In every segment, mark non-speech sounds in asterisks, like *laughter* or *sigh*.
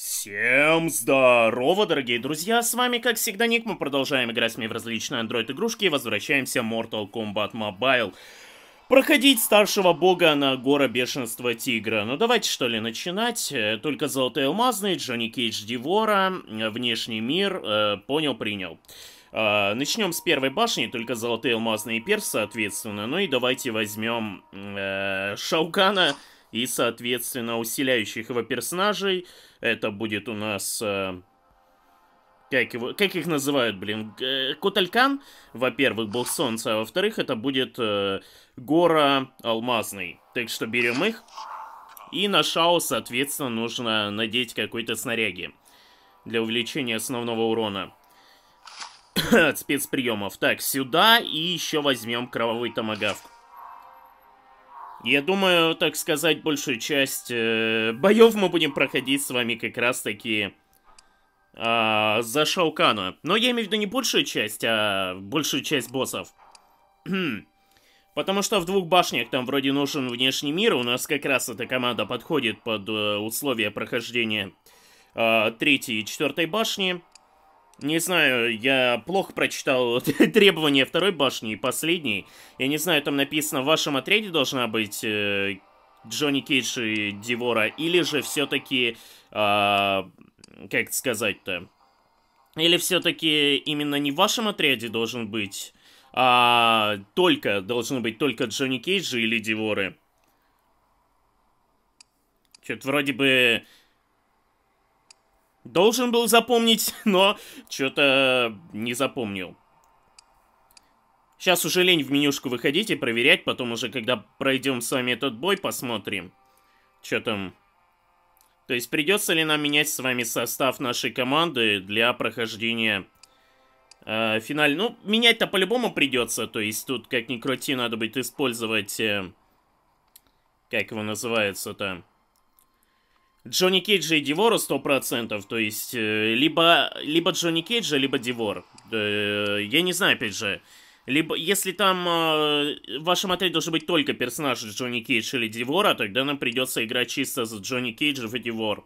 Всем здорово, дорогие друзья, с вами как всегда Ник, мы продолжаем играть с ней в различные андроид-игрушки и возвращаемся в Mortal Kombat Mobile. Проходить старшего бога на гора бешенства тигра. Ну давайте что ли начинать. Э, только золотые алмазные, Джонни Кейдж Дивора, э, внешний мир, э, понял, принял. Э, начнем с первой башни, только золотые алмазные перс, соответственно. Ну и давайте возьмем э, Шаукана и, соответственно, усиляющих его персонажей. Это будет у нас... Э, как, его, как их называют, блин? Э, Куталькан, во-первых, бог солнца, а во-вторых, это будет э, гора алмазный. Так что берем их. И на Шао, соответственно, нужно надеть какой-то снаряги. Для увеличения основного урона. От *coughs* спецприемов. Так, сюда и еще возьмем кровавый томагавк. Я думаю, так сказать, большую часть э, боев мы будем проходить с вами как раз-таки э, за Шаукана. Но я имею в виду не большую часть, а большую часть боссов. *clears throat* Потому что в двух башнях там вроде нужен внешний мир, у нас как раз эта команда подходит под э, условия прохождения э, третьей и четвертой башни. Не знаю, я плохо прочитал *laughs* требования второй башни и последней. Я не знаю, там написано, в вашем отряде должна быть э, Джонни Кейдж и Дивора, или же все-таки, э, а, как это сказать-то, или все-таки именно не в вашем отряде должен быть, а только, должен быть только Джонни Кейдж или Диворы? Что-то вроде бы Должен был запомнить, *laughs* но что-то не запомнил. Сейчас уже лень в менюшку выходить и проверять, потом уже, когда пройдем с вами этот бой, посмотрим, что там. То есть придется ли нам менять с вами состав нашей команды для прохождения э, финаль. Ну, менять-то по-любому придется, то есть тут, как ни крути, надо будет использовать... Э, как его называется там. Джонни Кейджа и Дивора 100%, то есть э, либо, либо Джонни Кейджа, либо Дивор. Э, я не знаю, опять же. Либо, если там э, в вашем отеле должен быть только персонаж Джонни Кейдж или Дивора, тогда нам придется играть чисто с Джонни Кейджев и Дивор.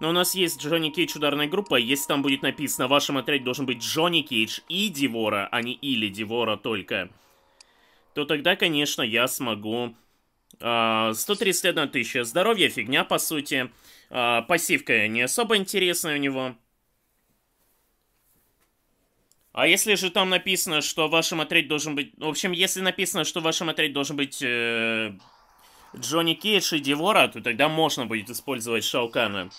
Но у нас есть Джонни Кейдж ударная группа, если там будет написано, в вашем отряде должен быть Джонни Кейдж и Дивора, а не или Дивора только, то тогда, конечно, я смогу 131 а, тысяча. Здоровье фигня, по сути. А, пассивка не особо интересная у него. А если же там написано, что в вашем отряде должен быть... В общем, если написано, что в вашем отряде должен быть э... Джонни Кейдж и Девора, то тогда можно будет использовать Шаукана.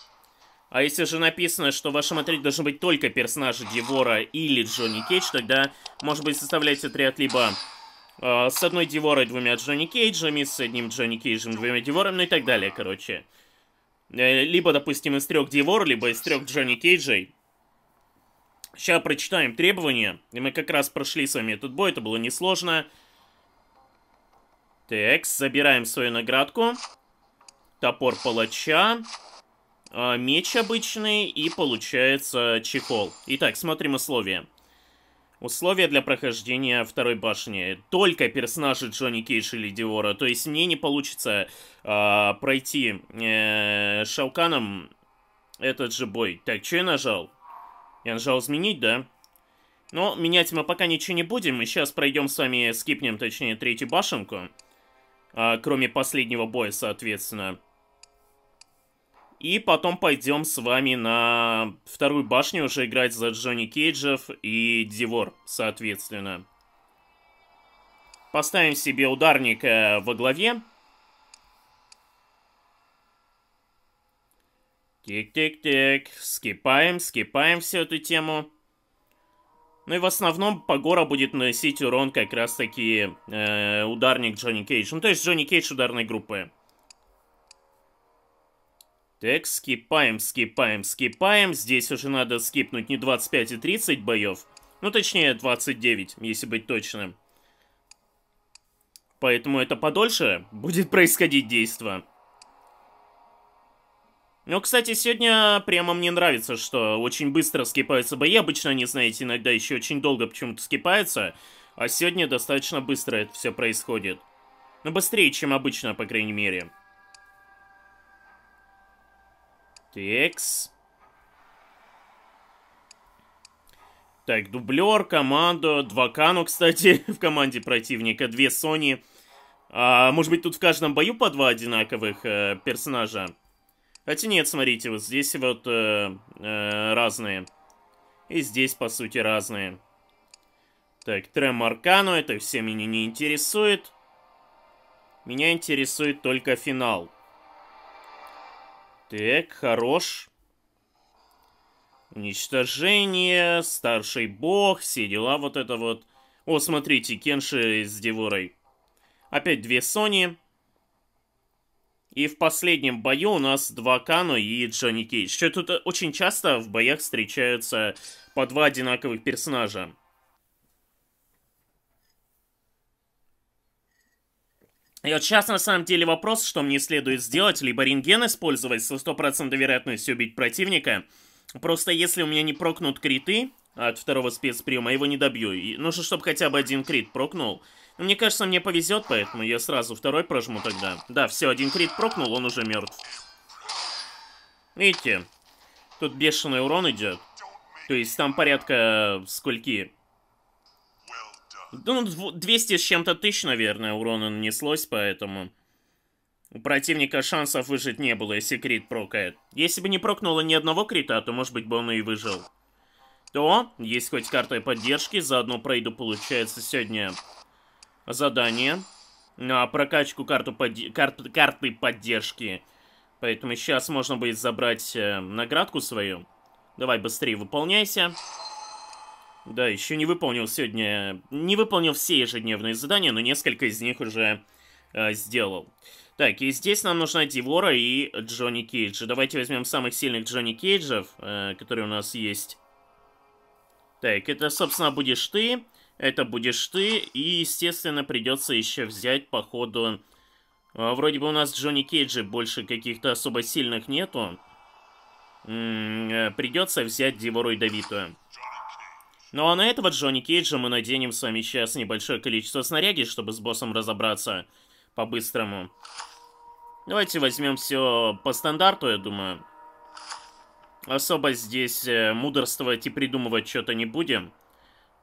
А если же написано, что в вашем отряде должны быть только персонажи Девора или Джонни Кейдж, тогда, может быть, составлять отряд либо Э, с одной Диворой, двумя Джонни Кейджами, с одним Джонни Кейджем, двумя Диворами, ну и так далее, короче. Э, либо, допустим, из трех Дивор, либо из трех Джонни Кейджей. Сейчас прочитаем требования. И мы как раз прошли с вами этот бой, это было несложно. Так, забираем свою наградку. Топор палача. Э, меч обычный и получается чехол. Итак, смотрим условия. Условия для прохождения второй башни. Только персонажи Джонни Кейдж или Диора. То есть мне не получится э, пройти э, Шалканом этот же бой. Так, что я нажал? Я нажал изменить, да? Но менять мы пока ничего не будем. Мы сейчас пройдем с вами, скипнем, точнее, третью башенку. Э, кроме последнего боя, соответственно. И потом пойдем с вами на вторую башню уже играть за Джонни Кейджев и Дивор, соответственно. Поставим себе ударника во главе. Тик-тик-тик. Скипаем, скипаем всю эту тему. Ну и в основном Пагора будет наносить урон как раз-таки э, ударник Джонни Кейдж. Ну то есть Джонни Кейдж ударной группы. Так, скипаем, скипаем, скипаем. Здесь уже надо скипнуть не 25 и 30 боев. Ну, точнее, 29, если быть точным. Поэтому это подольше будет происходить действо. Ну, кстати, сегодня прямо мне нравится, что очень быстро скипаются бои. Обычно они, знаете, иногда еще очень долго почему-то скипаются. А сегодня достаточно быстро это все происходит. Но ну, быстрее, чем обычно, по крайней мере. Текс. Так, дублер, команда, два Кану, кстати, *laughs* в команде противника, две Сони. А, может быть, тут в каждом бою по два одинаковых э, персонажа? Хотя нет, смотрите, вот здесь вот э, э, разные. И здесь, по сути, разные. Так, Трем Аркану, это все меня не интересует. Меня интересует только финал. Так, хорош. Уничтожение, старший бог, все дела, вот это вот. О, смотрите, Кенши с Девурой. Опять две Сони. И в последнем бою у нас два Кано и Джонни Кейдж. Что тут э, очень часто в боях встречаются по два одинаковых персонажа. И вот сейчас на самом деле вопрос, что мне следует сделать, либо рентген использовать со стопроцентной вероятностью убить противника. Просто если у меня не прокнут криты от второго спецприема, его не добью. И нужно, чтобы хотя бы один крит прокнул. Ну, мне кажется, мне повезет, поэтому я сразу второй прожму тогда. Да, все, один крит прокнул, он уже мертв. Видите, тут бешеный урон идет. То есть там порядка э, скольки? Ну, 200 с чем-то тысяч, наверное, урона нанеслось, поэтому... У противника шансов выжить не было, если крит прокает. Если бы не прокнуло ни одного крита, то, может быть, бы он и выжил. То, есть хоть картой поддержки, заодно пройду, получается, сегодня задание на ну, прокачку карту под... карт... карты поддержки. Поэтому сейчас можно будет забрать э, наградку свою. Давай быстрее выполняйся. Да, еще не выполнил сегодня... Не выполнил все ежедневные задания, но несколько из них уже э, сделал. Так, и здесь нам нужна Дивора и Джонни Кейдж. Давайте возьмем самых сильных Джонни Кейджев, э, которые у нас есть. Так, это, собственно, будешь ты. Это будешь ты. И, естественно, придется еще взять, походу... Э, а, вроде бы у нас Джонни Кейджи больше каких-то особо сильных нету. М -м, э, придется взять Дивору и Давиту. Ну а на этого Джонни Кейджа мы наденем с вами сейчас небольшое количество снаряги, чтобы с боссом разобраться по-быстрому. Давайте возьмем все по стандарту, я думаю. Особо здесь э, мудрствовать и придумывать что-то не будем.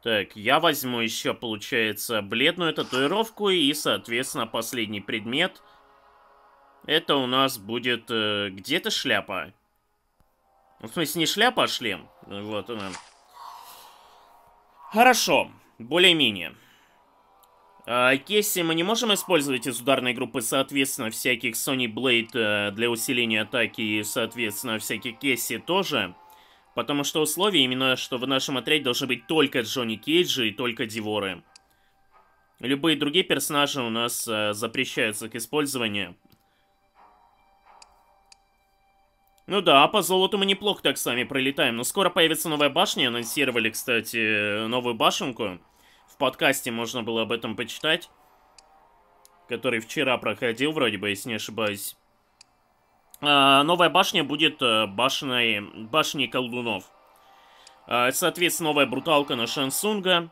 Так, я возьму еще, получается, бледную татуировку и, соответственно, последний предмет. Это у нас будет э, где-то шляпа. В смысле, не шляпа, а шлем. Вот она. Хорошо, более-менее. А, Кесси мы не можем использовать из ударной группы, соответственно, всяких Sony Blade э, для усиления атаки и, соответственно, всяких Кесси тоже. Потому что условие именно, что в нашем отряде должны быть только Джонни Кейджи и только Диворы. Любые другие персонажи у нас э, запрещаются к использованию. Ну да, по золоту мы неплохо так сами пролетаем, но скоро появится новая башня, анонсировали, кстати, новую башенку. В подкасте можно было об этом почитать, который вчера проходил вроде бы, если не ошибаюсь. А, новая башня будет э, башней, башней колдунов. А, соответственно, новая бруталка на Шансунга,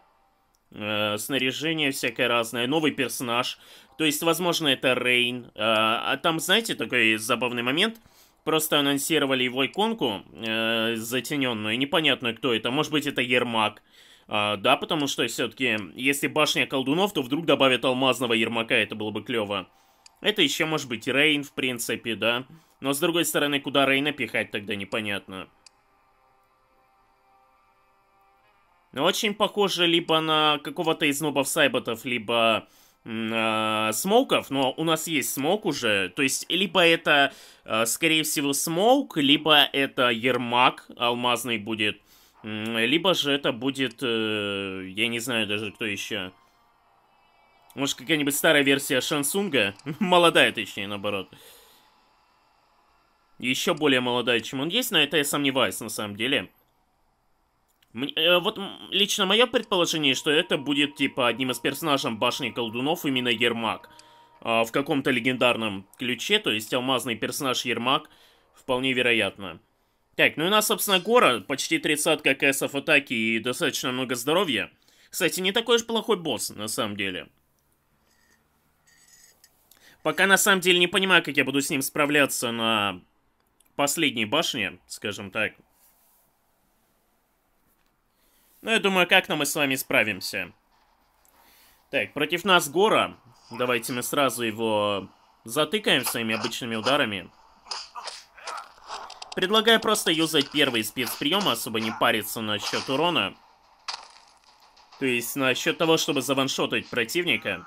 а, э, снаряжение всякое разное, новый персонаж. То есть, возможно, это Рейн. А, а там, знаете, такой забавный момент – просто анонсировали его иконку э, затененную, непонятно кто это, может быть это Ермак, э, да, потому что все-таки, если башня колдунов, то вдруг добавят алмазного Ермака, это было бы клево. Это еще может быть Рейн, в принципе, да, но с другой стороны, куда Рейна пихать тогда непонятно. Ну, очень похоже либо на какого-то из нобов-сайботов, либо э, смоков, но у нас есть смок уже, то есть либо это, э, скорее всего, смок, либо это ермак алмазный будет, э, либо же это будет, э, я не знаю даже кто еще. Может, какая-нибудь старая версия Шансунга? *laughs* молодая, точнее, наоборот. Еще более молодая, чем он есть, но это я сомневаюсь, на самом деле. Э, вот лично мое предположение, что это будет типа одним из персонажей башни колдунов именно Ермак. А, в каком-то легендарном ключе, то есть алмазный персонаж Ермак, вполне вероятно. Так, ну и у нас, собственно, Гора, почти 30 КСов атаки и достаточно много здоровья. Кстати, не такой уж плохой босс, на самом деле. Пока, на самом деле, не понимаю, как я буду с ним справляться на последней башне, скажем так. Ну я думаю, как-то мы с вами справимся. Так, против нас Гора. Давайте мы сразу его затыкаем своими обычными ударами. Предлагаю просто юзать первый спецприем, особо не париться насчет урона. То есть насчет того, чтобы заваншотать противника.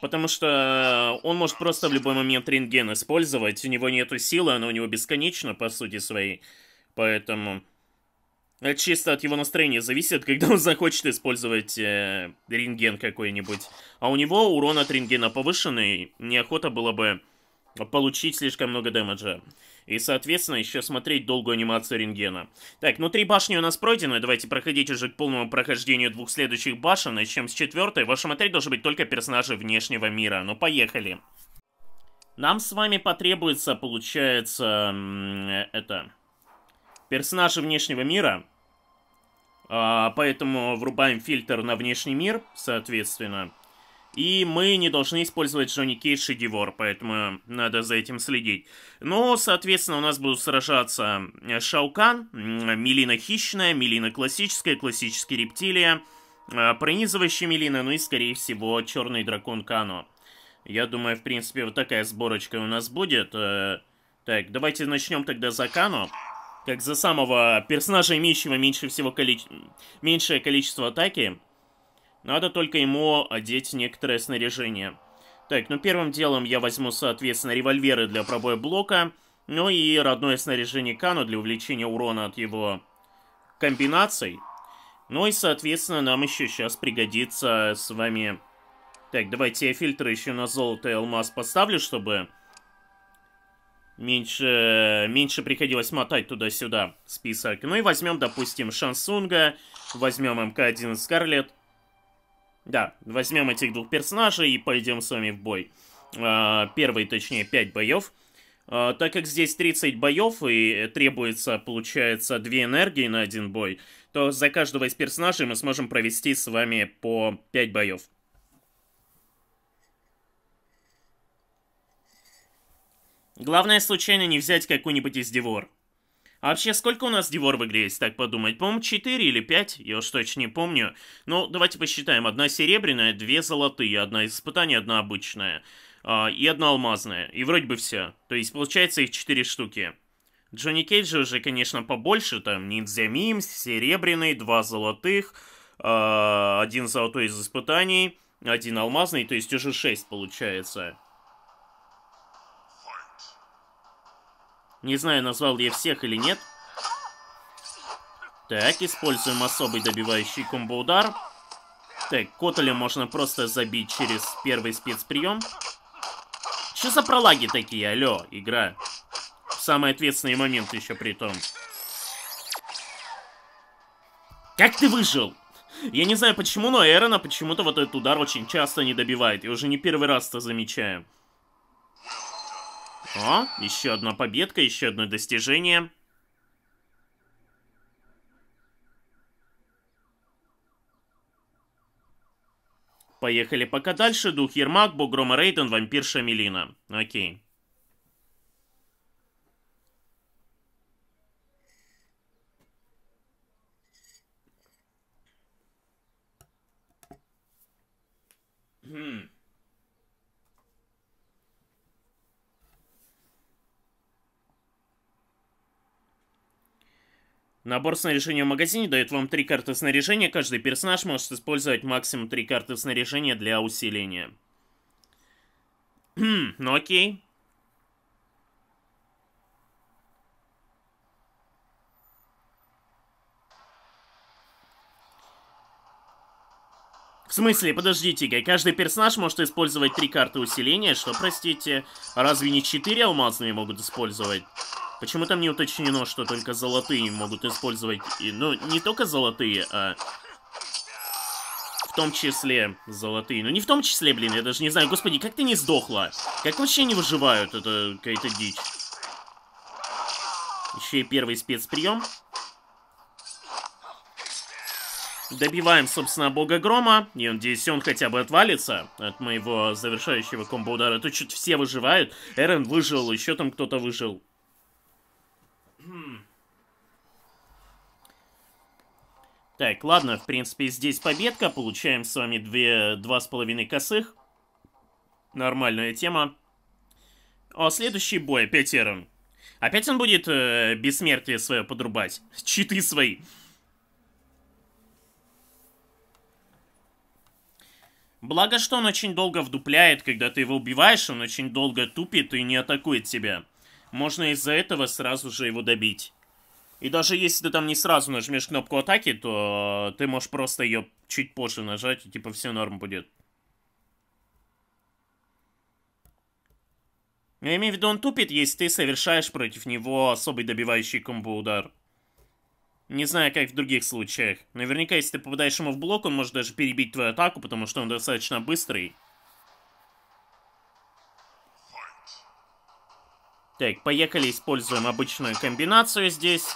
Потому что он может просто в любой момент рентген использовать. У него нету силы, она у него бесконечна, по сути своей. Поэтому это чисто от его настроения зависит, *laughs* когда он захочет использовать э, рентген какой-нибудь. А у него урон от рентгена повышенный, неохота было бы получить слишком много дэмэджа. И, соответственно, еще смотреть долгую анимацию рентгена. Так, ну три башни у нас пройдены. Давайте проходить уже к полному прохождению двух следующих башен. Начнем с четвертой. В вашем отряде должны быть только персонажи внешнего мира. Ну, поехали. Нам с вами потребуется, получается, э, это персонажи внешнего мира, а, поэтому врубаем фильтр на внешний мир, соответственно. И мы не должны использовать Джонни Кейдж и Дивор, поэтому надо за этим следить. Но, соответственно, у нас будут сражаться э, Шаукан, Мелина Хищная, Мелина Классическая, Классический Рептилия, э, Пронизывающая Мелина, ну и, скорее всего, Черный Дракон Кано. Я думаю, в принципе, вот такая сборочка у нас будет. Э, так, давайте начнем тогда за Кано. Кано как за самого персонажа, имеющего меньше всего количе... меньшее количество атаки, надо только ему одеть некоторое снаряжение. Так, ну первым делом я возьму, соответственно, револьверы для пробоя блока, ну и родное снаряжение Кану для увеличения урона от его комбинаций. Ну и, соответственно, нам еще сейчас пригодится с вами... Так, давайте я фильтры еще на золото и алмаз поставлю, чтобы меньше, меньше приходилось мотать туда-сюда список. Ну и возьмем, допустим, Шансунга, возьмем мк 1 Скарлет. Да, возьмем этих двух персонажей и пойдем с вами в бой. А, первый, точнее, 5 боев. А, так как здесь 30 боев и требуется, получается, 2 энергии на один бой, то за каждого из персонажей мы сможем провести с вами по 5 боев. Главное, случайно не взять какой-нибудь из дивор. А вообще, сколько у нас дивор в игре, если так подумать? По-моему, 4 или 5, я уж точно не помню. Ну, давайте посчитаем. Одна серебряная, две золотые, одна из испытаний, одна обычная. Uh, и одна алмазная. И вроде бы все. То есть получается их четыре штуки. Джонни Кейджа уже, конечно, побольше. Там ниндзя мимс, серебряный, два золотых, uh, один золотой из испытаний, один алмазный. То есть уже шесть получается. Не знаю, назвал я всех или нет. Так, используем особый добивающий комбо-удар. Так, Котеля можно просто забить через первый спецприем. Что за пролаги такие, алло, игра? Самый ответственный момент еще при том. Как ты выжил? Я не знаю почему, но Эрона почему-то вот этот удар очень часто не добивает. Я уже не первый раз это замечаю. О, еще одна победка, еще одно достижение. Поехали пока дальше. Дух Ермак, Бугрома Рейден, Вампир шамелина. Окей. Хм. Набор снаряжения в магазине дает вам три карты снаряжения. Каждый персонаж может использовать максимум три карты снаряжения для усиления. Хм, ну окей. В смысле, подождите, каждый персонаж может использовать три карты усиления, что, простите, разве не четыре алмазные могут использовать? почему там не уточнено, что только золотые могут использовать... И, ну, не только золотые, а... В том числе золотые. Ну, не в том числе, блин, я даже не знаю. Господи, как ты не сдохла? Как вообще не выживают? Это какая-то дичь. Еще и первый спецприем. Добиваем, собственно, бога грома. Я надеюсь, он хотя бы отвалится от моего завершающего комбо-удара. Тут чуть все выживают. Эрен выжил, еще там кто-то выжил. Так, ладно, в принципе, здесь победка. Получаем с вами две, два с половиной косых. Нормальная тема. О, следующий бой, опять Эрон. Опять он будет э, бессмертие свое подрубать. Читы свои. Благо, что он очень долго вдупляет, когда ты его убиваешь, он очень долго тупит и не атакует тебя. Можно из-за этого сразу же его добить. И даже если ты там не сразу нажмешь кнопку атаки, то э, ты можешь просто ее чуть позже нажать, и типа все норм будет. Я имею в виду, он тупит, если ты совершаешь против него особый добивающий комбо-удар. Не знаю, как в других случаях. Наверняка, если ты попадаешь ему в блок, он может даже перебить твою атаку, потому что он достаточно быстрый. Так, поехали, используем обычную комбинацию здесь.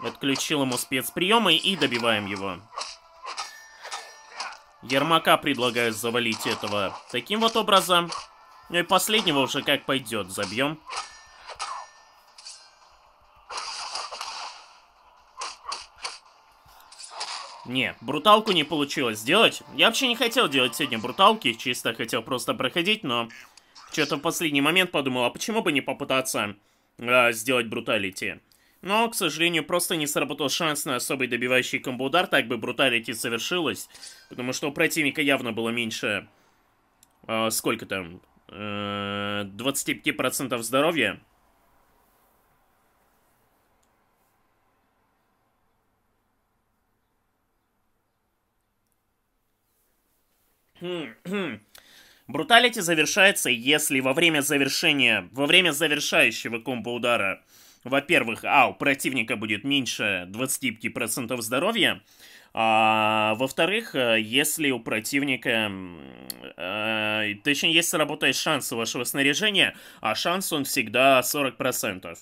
Отключил ему спецприемы и добиваем его. Ермака предлагаю завалить этого таким вот образом. Ну и последнего уже как пойдет, забьем. Не, бруталку не получилось сделать. Я вообще не хотел делать сегодня бруталки, чисто хотел просто проходить, но что-то в последний момент подумал, а почему бы не попытаться э, сделать бруталити? Но, к сожалению, просто не сработал шанс на особый добивающий комбо-удар, так бы бруталити совершилось, потому что у противника явно было меньше... А, э, сколько там? Э, 25% здоровья. Хм, хм. Бруталити завершается, если во время завершения, во время завершающего комбо удара, во-первых, а, у противника будет меньше 25% здоровья, а, во-вторых, э, если у противника, а, точнее, если работает шанс у вашего снаряжения, а шанс он всегда 40%.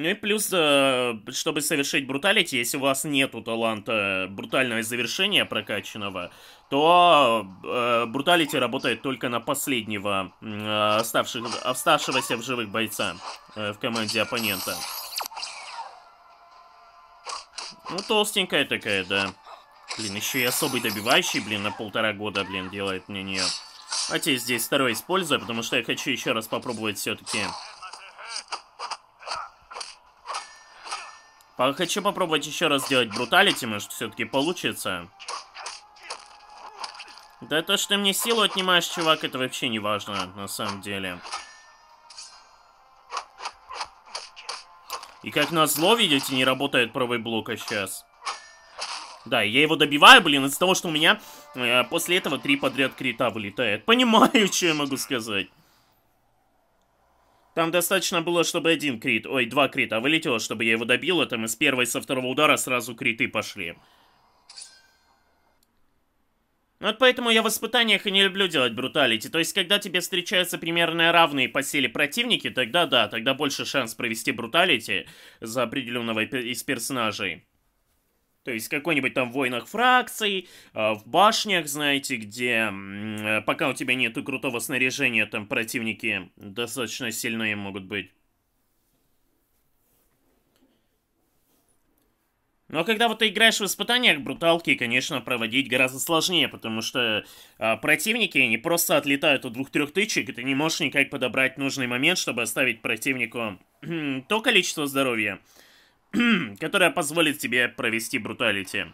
Ну и плюс, э, чтобы совершить бруталити, если у вас нету таланта э, брутального завершения прокачанного, то э, бруталити работает только на последнего э, оставшегося в живых бойца в команде оппонента. Ну, толстенькая такая, да. Блин, еще и особый добивающий, блин, на полтора года, блин, делает мне нее. Хотя здесь второй использую, потому что я хочу еще раз попробовать все-таки А хочу попробовать еще раз сделать бруталити, может, все-таки получится. Да то, что ты мне силу отнимаешь, чувак, это вообще не важно, на самом деле. И как назло, видите, не работает правый блок а сейчас. Да, я его добиваю, блин, из-за того, что у меня э, после этого три подряд крита вылетает. *laughs* Понимаю, что я могу сказать. Там достаточно было, чтобы один крит, ой, два крита вылетело, чтобы я его добил. А там из первой, и со второго удара сразу криты пошли. Ну вот поэтому я в испытаниях и не люблю делать бруталити, то есть когда тебе встречаются примерно равные по силе противники, тогда да, тогда больше шанс провести бруталити за определенного из персонажей. То есть какой-нибудь там в войнах фракций, э, в башнях, знаете, где э, пока у тебя нету крутого снаряжения, там противники достаточно сильные могут быть. Но ну, а когда вот ты играешь в испытаниях, бруталки, конечно, проводить гораздо сложнее, потому что э, противники не просто отлетают от двух-трех тычек, и ты не можешь никак подобрать нужный момент, чтобы оставить противнику *clears throat* то количество здоровья, *clears throat* которая позволит тебе провести бруталити.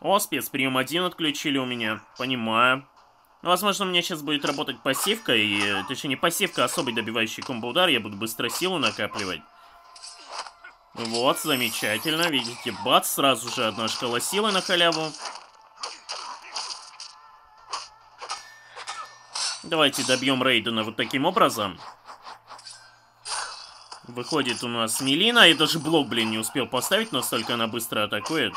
О, спецприем один отключили у меня. Понимаю. Возможно, у меня сейчас будет работать пассивка, и... Точнее, не пассивка, а особый добивающий комбо-удар. Я буду быстро силу накапливать. Вот, замечательно. Видите, бац, сразу же одна шкала силы на халяву. Давайте добьем Рейдена вот таким образом. Выходит у нас Мелина. И даже блок, блин, не успел поставить, настолько она быстро атакует.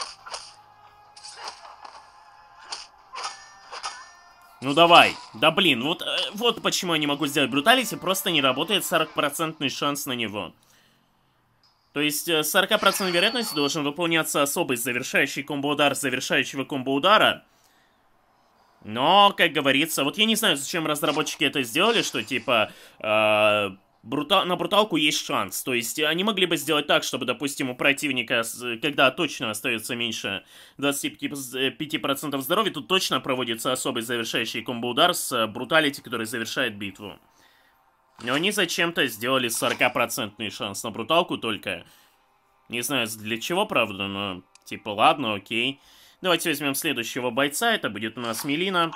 Ну давай. Да блин, вот, э, вот почему я не могу сделать бруталити, просто не работает 40% шанс на него. То есть 40% э, вероятности должен выполняться особый завершающий комбо-удар завершающего комбо-удара. Но, как говорится, вот я не знаю, зачем разработчики это сделали, что типа... Э брута... на бруталку есть шанс. То есть э, они могли бы сделать так, чтобы, допустим, у противника, э, когда точно остается меньше 25% э, здоровья, тут точно проводится особый завершающий комбо-удар с бруталити, который завершает битву. Но они зачем-то сделали 40% шанс на бруталку только. Не знаю для чего, правда, но типа ладно, окей. Давайте возьмем следующего бойца, это будет у нас Мелина.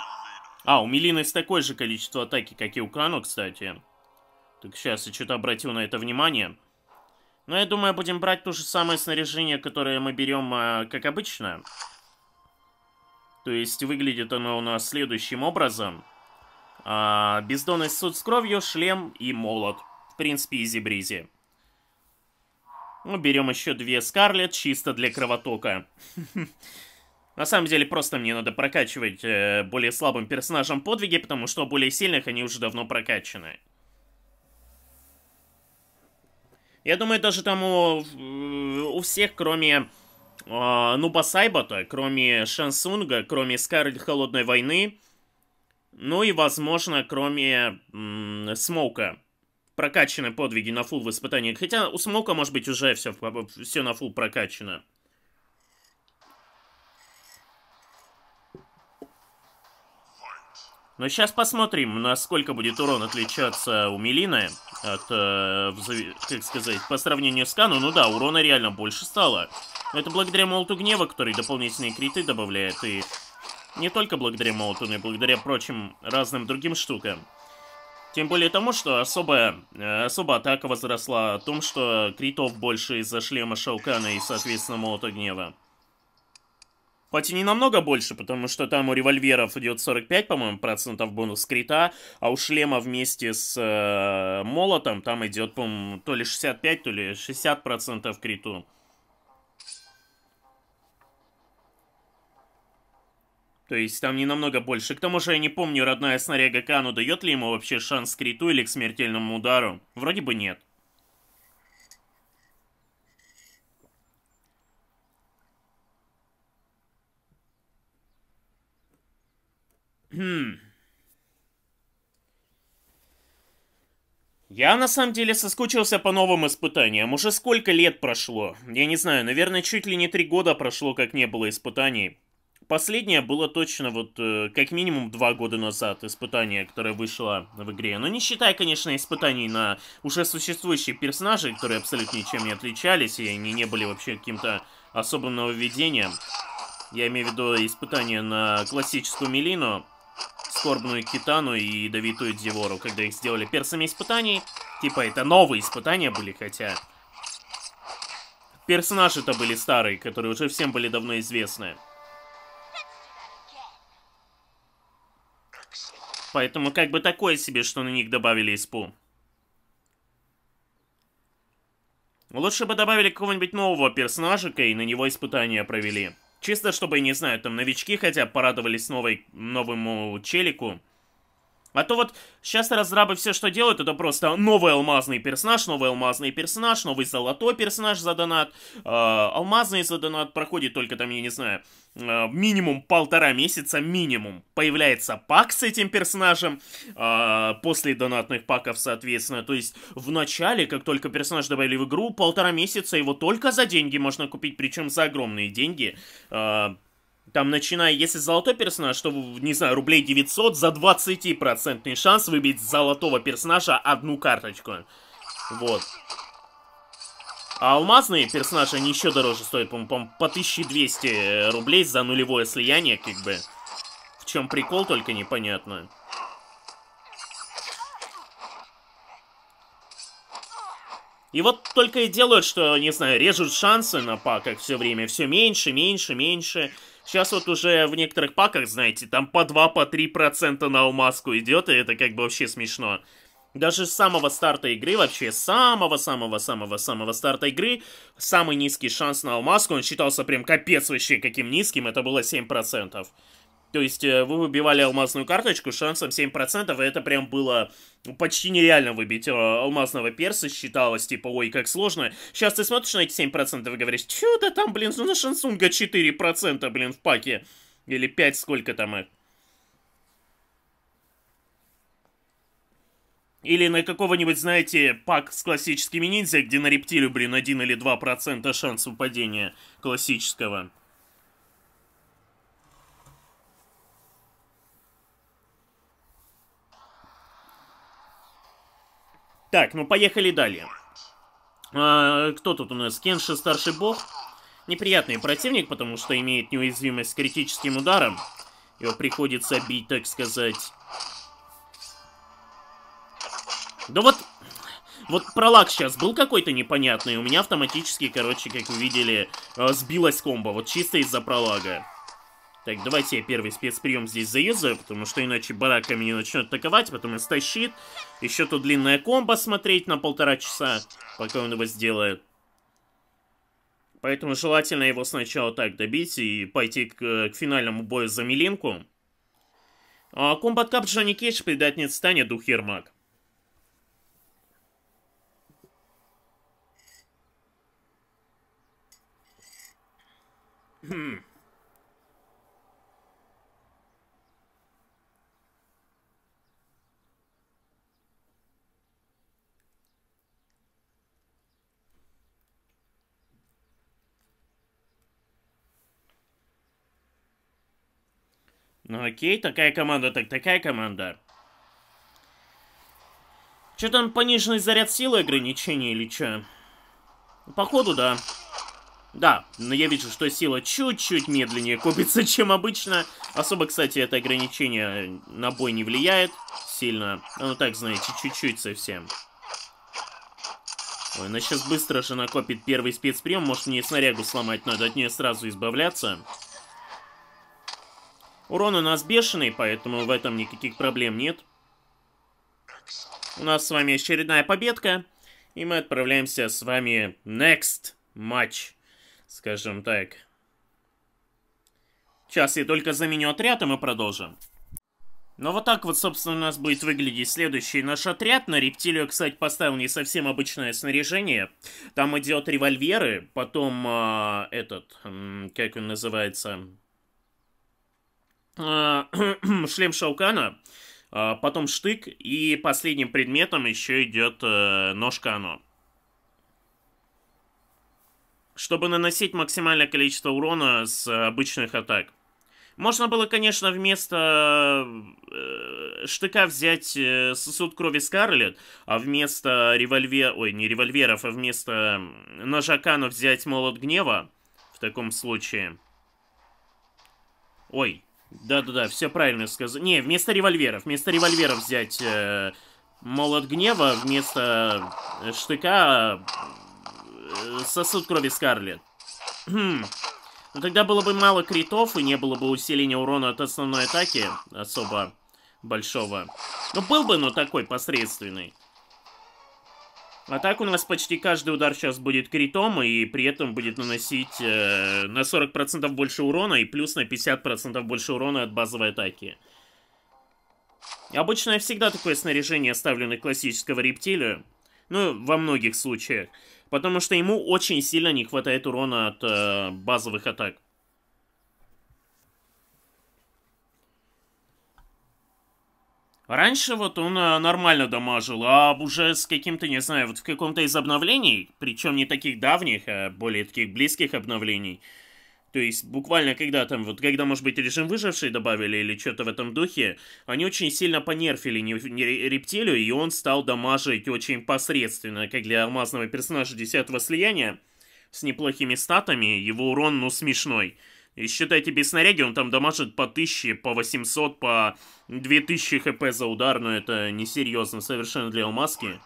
А, у Мелины есть такое же количество атаки, как и у Кану, кстати. Так сейчас я что-то обратил на это внимание. Но ну, я думаю, будем брать то же самое снаряжение, которое мы берем, э, а, как обычно. То есть выглядит оно у нас следующим образом. А, бездонный суд с кровью, шлем и молот. В принципе, изи-бризи. Ну, берем еще две Скарлет, чисто для кровотока. *laughs* На самом деле, просто мне надо прокачивать э, более слабым персонажам подвиги, потому что более сильных они уже давно прокачаны. Я думаю, даже там у, у всех, кроме э, Нуба Сайбата, кроме Шансунга, кроме Скарлетт Холодной Войны, ну и, возможно, кроме м- Смоука, прокачаны подвиги на фул в испытании. Хотя у Смока, может быть, уже все, все на фул прокачано. Но сейчас посмотрим, насколько будет урон отличаться у Мелины от, э, как сказать, по сравнению с Кану, ну да, урона реально больше стало. это благодаря Молоту Гнева, который дополнительные криты добавляет, и не только благодаря Молоту, но и благодаря прочим разным другим штукам. Тем более тому, что особая, э, особая атака возросла о том, что критов больше из-за шлема Шаукана и, соответственно, Молота Гнева. Хоть и не намного больше, потому что там у револьверов идет 45, по-моему, процентов бонус крита, а у шлема вместе с э, молотом там идет, по-моему, то ли 65, то ли 60 процентов криту. То есть там не намного больше. К тому же я не помню, родная снаряга Кану дает ли ему вообще шанс криту или к смертельному удару. Вроде бы нет. Хм. Я на самом деле соскучился по новым испытаниям. Уже сколько лет прошло? Я не знаю, наверное, чуть ли не три года прошло, как не было испытаний. Последнее было точно вот э, как минимум два года назад испытание, которое вышло в игре. Но ну, не считая, конечно, испытаний на уже существующие персонажи, которые абсолютно ничем не отличались и они не были вообще каким-то особым нововведением. Я имею в виду испытания на классическую Мелину скорбную Китану и ядовитую Дивору, когда их сделали персами испытаний. Типа это новые испытания были, хотя... Персонажи то были старые, которые уже всем были давно известны. Поэтому как бы такое себе, что на них добавили испу. Лучше бы добавили какого-нибудь нового персонажика и на него испытания провели. Чисто, чтобы, не знаю, там новички хотя порадовались новой, новому челику. А то вот сейчас разрабы все, что делают, это просто новый алмазный персонаж, новый алмазный персонаж, новый золотой персонаж за донат. Э, алмазный за донат проходит только там, я не знаю, э, минимум полтора месяца, минимум. Появляется пак с этим персонажем э, после донатных паков, соответственно. То есть в начале, как только персонаж добавили в игру, полтора месяца его только за деньги можно купить, причем за огромные деньги. Э, там, начиная, если золотой персонаж, то, не знаю, рублей 900 за 20% шанс выбить золотого персонажа одну карточку. Вот. А алмазные персонажи, они еще дороже стоят, по-моему, по 1200 э, рублей за нулевое слияние, как бы. В чем прикол, только непонятно. И вот только и делают, что, не знаю, режут шансы на паках все время. Все меньше, меньше, меньше. Сейчас вот уже в некоторых паках, знаете, там по 2-3% по процента на алмазку идет, и это как бы вообще смешно. Даже с самого старта игры, вообще самого-самого-самого-самого старта игры, самый низкий шанс на алмазку, он считался прям капец вообще каким низким, это было 7%. То есть э, вы выбивали алмазную карточку шансом 7%, и это прям было почти нереально выбить э, алмазного перса, считалось, типа, ой, как сложно. Сейчас ты смотришь на эти 7% и говоришь, чё да там, блин, ну на Шансунга 4%, блин, в паке. Или 5, сколько там их. Или на какого-нибудь, знаете, пак с классическими ниндзя, где на рептилию, блин, 1 или 2% шанс выпадения классического. Так, ну поехали далее. А, кто тут у нас? Кенши Старший Бог. Неприятный противник, потому что имеет неуязвимость к критическим ударам. Его приходится бить, так сказать. Да вот... Вот пролаг сейчас был какой-то непонятный. У меня автоматически, короче, как вы видели, а, сбилась комбо. Вот чисто из-за пролага. Так, давайте я первый спецприем здесь заюзаю, потому что иначе барака меня начнет атаковать, потом стащит. Еще тут длинная комбо смотреть на полтора часа, пока он его сделает. Поэтому желательно его сначала так добить и пойти к, э, к финальному бою за Милинку. А комбат кап Джонни Кейдж придать не станет дух Ермак. Хм. Ну окей, такая команда, так такая команда. Чё там пониженный заряд силы ограничения или чё? Походу, да. Да, но я вижу, что сила чуть-чуть медленнее копится, *laughs* чем обычно. Особо, кстати, это ограничение на бой не влияет сильно. Ну так, знаете, чуть-чуть совсем. Ой, она сейчас быстро же накопит первый спецприем. Может, мне снарягу сломать надо, от нее сразу избавляться. Урон у нас бешеный, поэтому в этом никаких проблем нет. У нас с вами очередная победка. И мы отправляемся с вами next матч. Скажем так. Сейчас я только заменю отряд, и мы продолжим. Ну вот так вот, собственно, у нас будет выглядеть следующий наш отряд. На рептилию, кстати, поставил не совсем обычное снаряжение. Там идет револьверы, потом э, этот, э, как он называется, Э, *clears throat* шлем Шаукана, э, потом штык, и последним предметом еще идет э, нож Кано. Чтобы наносить максимальное количество урона с обычных атак. Можно было, конечно, вместо э, штыка взять э, сосуд крови Скарлет, а вместо револьвера, ой, не револьверов, а вместо ножа Кана взять молот гнева в таком случае. Ой, да-да-да, все правильно сказал. Не, вместо револьверов, вместо револьверов взять э, молот гнева, вместо э, штыка э, сосуд крови Скарлет. Хм. Но ну, тогда было бы мало критов и не было бы усиления урона от основной атаки особо большого. Ну, был бы, но такой посредственный. А так у нас почти каждый удар сейчас будет критом, и при этом будет наносить э, на 40% больше урона и плюс на 50% больше урона от базовой атаки. Обычно я всегда такое снаряжение ставлю на классического рептилию. Ну, во многих случаях. Потому что ему очень сильно не хватает урона от э, базовых атак. Раньше вот он э, нормально дамажил, а уже с каким-то, не знаю, вот в каком-то из обновлений, причем не таких давних, а более таких близких обновлений, то есть буквально когда там, вот когда, может быть, режим выживший добавили или что-то в этом духе, они очень сильно понерфили не, не, рептилию, и он стал дамажить очень посредственно, как для алмазного персонажа 10 слияния, с неплохими статами, его урон, ну, смешной. И считайте, без снаряги он там дамажит по 1000, по 800, по 2000 хп за удар, но это несерьезно совершенно для Алмазки.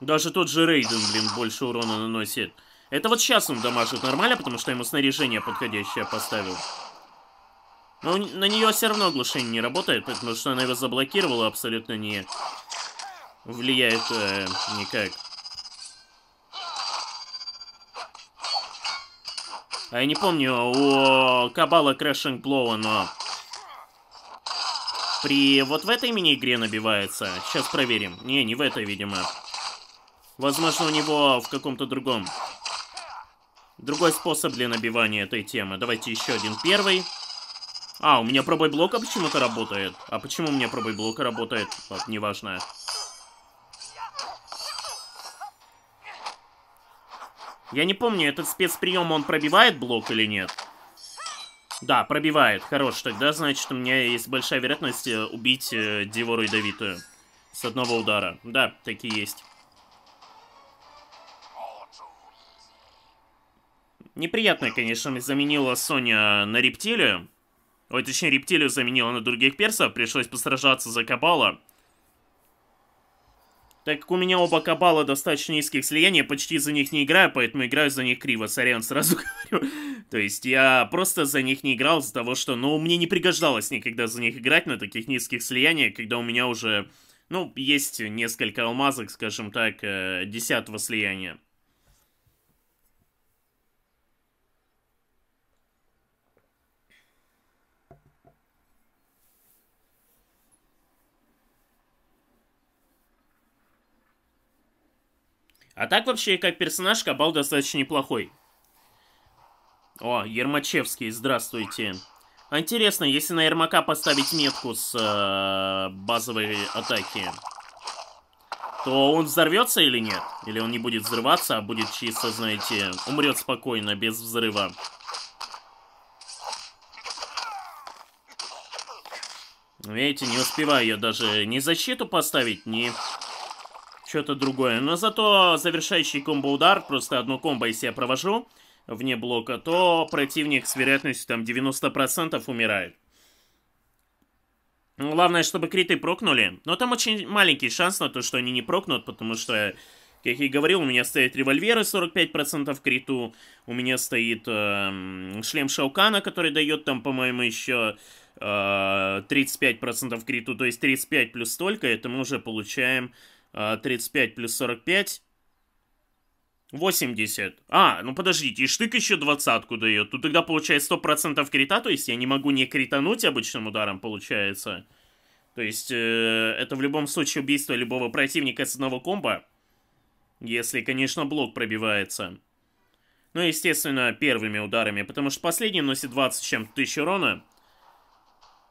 Даже тот же Рейден, блин, больше урона наносит. Это вот сейчас он дамажит нормально, потому что ему снаряжение подходящее поставил. Но на нее все равно оглушение не работает, потому что она его заблокировала, абсолютно не влияет э, никак. А я не помню, у Кабала Crashing Blow, но... При вот в этой мини-игре набивается. Сейчас проверим. Не, не в этой, видимо. Возможно, у него в каком-то другом. Другой способ для набивания этой темы. Давайте еще один первый. А, у меня пробой блока почему-то работает. А почему у меня пробой блока работает? Вот, Неважно. Я не помню, этот спецприем, он пробивает блок или нет? Да, пробивает. Хорош, тогда, значит, у меня есть большая вероятность э, убить э, Дивору Ядовитую. С одного удара. Да, такие есть. Неприятно, конечно, заменила Соня на рептилию. Ой, точнее, рептилию заменила на других персов. Пришлось посражаться за Кабала. Так как у меня оба кабала достаточно низких слияния, почти за них не играю, поэтому играю за них криво, сорян, *laughs* сразу говорю. То есть я просто за них не играл из-за того, что, ну, мне не пригождалось никогда за них играть на таких низких слияниях, когда у меня уже, ну, есть несколько алмазок, скажем так, э, десятого слияния. А так вообще, как персонаж, Кабал достаточно неплохой. О, Ермачевский, здравствуйте. А интересно, если на Ермака поставить метку с э, базовой атаки, то он взорвется или нет? Или он не будет взрываться, а будет чисто, знаете, умрет спокойно, без взрыва. Видите, не успеваю я даже ни защиту поставить, ни что-то другое. Но зато завершающий комбо-удар, просто одно комбо, если я провожу вне блока, то противник с вероятностью там 90% умирает. Ну, главное, чтобы криты прокнули. Но там очень маленький шанс на то, что они не прокнут, потому что, как я и говорил, у меня стоят револьверы 45% криту, у меня стоит э, шлем Шаукана, который дает там, по-моему, еще э, 35% криту, то есть 35 плюс столько, это мы уже получаем 35 а, плюс 45. 80. А, ну подождите, и штык еще двадцатку дает. Тут тогда получается 100% крита, то есть я не могу не критануть обычным ударом, получается. То есть э, это в любом случае убийство любого противника с одного комбо. Если, конечно, блок пробивается. Ну, естественно, первыми ударами, потому что последний носит 20 чем-то тысяч урона.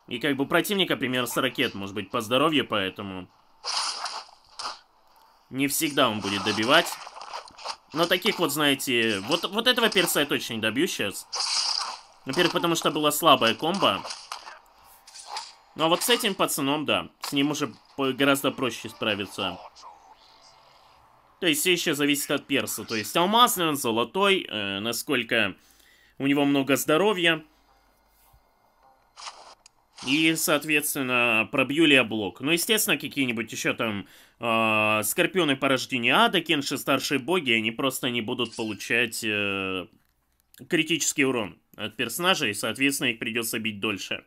И как бы противника примерно с ракет может быть, по здоровью, поэтому... Не всегда он будет добивать. Но таких вот, знаете... Вот, вот этого перса я точно не добью сейчас. Во-первых, потому что была слабая комбо. Ну а вот с этим пацаном, да. С ним уже гораздо проще справиться. То есть все еще зависит от перса. То есть алмазный он, золотой, э, насколько у него много здоровья. И, соответственно, пробью ли я блок. Ну, естественно, какие-нибудь еще там э, Скорпионы рождению, ада, Кенши старшие боги, они просто не будут получать э, критический урон от персонажей, соответственно, их придется бить дольше.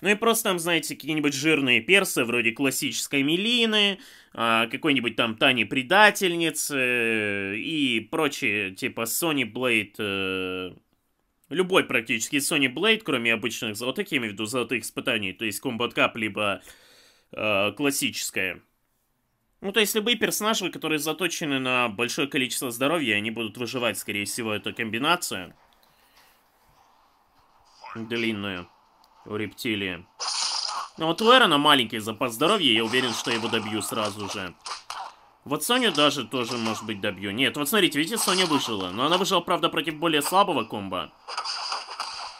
Ну и просто там, знаете, какие-нибудь жирные персы, вроде классической Мелины, а, какой-нибудь там Тани Предательницы э, и прочие, типа Sony Blade э, Любой практически Sony Blade, кроме обычных золотых, я имею в виду золотых испытаний, то есть Combat Cup, либо э, классическая. Ну, то есть любые персонажи, которые заточены на большое количество здоровья, они будут выживать, скорее всего, эту комбинацию. Длинную. У рептилии. Но ну, вот а у Эрона маленький запас здоровья, я уверен, что я его добью сразу же. Вот Соню даже тоже, может быть, добью. Нет, вот смотрите, видите, Соня выжила. Но она выжила, правда, против более слабого комбо.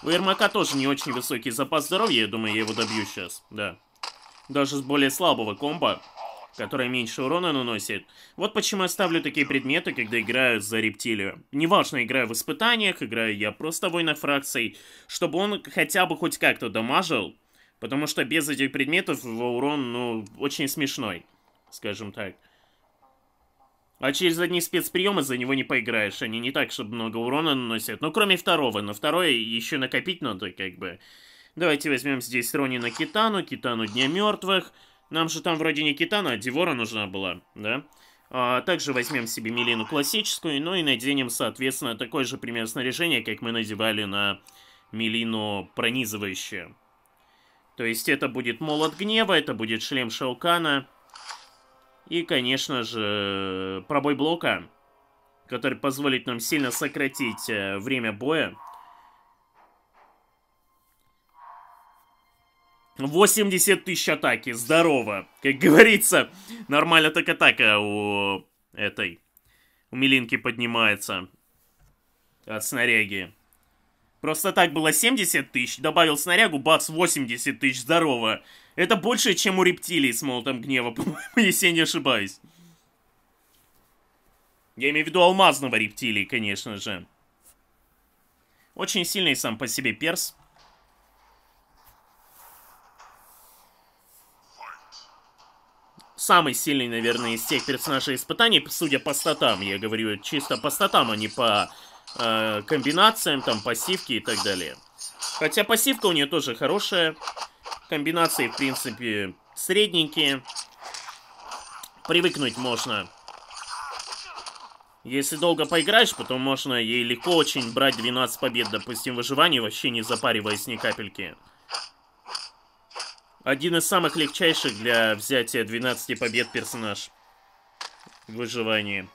У Ермака тоже не очень высокий запас здоровья, я думаю, я его добью сейчас, да. Даже с более слабого комбо, которое меньше урона наносит. Вот почему я ставлю такие предметы, когда играю за рептилию. Неважно, играю в испытаниях, играю я просто в войнах фракций, чтобы он хотя бы хоть как-то дамажил, потому что без этих предметов его урон, ну, очень смешной, скажем так. А через одни спецприемы за него не поиграешь. Они не так, чтобы много урона наносят. Ну, кроме второго. Но второе еще накопить надо, как бы. Давайте возьмем здесь Ронина Китану, Китану Дня Мертвых. Нам же там вроде не Китана, а Девора нужна была, да? А, также возьмем себе Милину классическую, ну и наденем, соответственно, такое же пример снаряжение как мы надевали на Милину пронизывающее. То есть это будет Молот Гнева, это будет Шлем Шелкана... И, конечно же, пробой блока, который позволит нам сильно сократить э, время боя. 80 тысяч атаки, здорово. Как говорится, нормально так атака у этой, у Милинки поднимается от снаряги. Просто так было 70 тысяч, добавил снарягу, бац, 80 тысяч, здорово. Это больше, чем у рептилий с молотом гнева, *laughs* по-моему, если я не ошибаюсь. Я имею в виду алмазного рептилии, конечно же. Очень сильный сам по себе перс. Самый сильный, наверное, из тех персонажей испытаний, судя по статам. Я говорю чисто по статам, а не по э, комбинациям, там, пассивке и так далее. Хотя пассивка у нее тоже хорошая. Комбинации, в принципе, средненькие. Привыкнуть можно. Если долго поиграешь, потом можно ей легко очень брать 12 побед, допустим, выживание вообще не запариваясь ни капельки. Один из самых легчайших для взятия 12 побед персонаж. Выживание.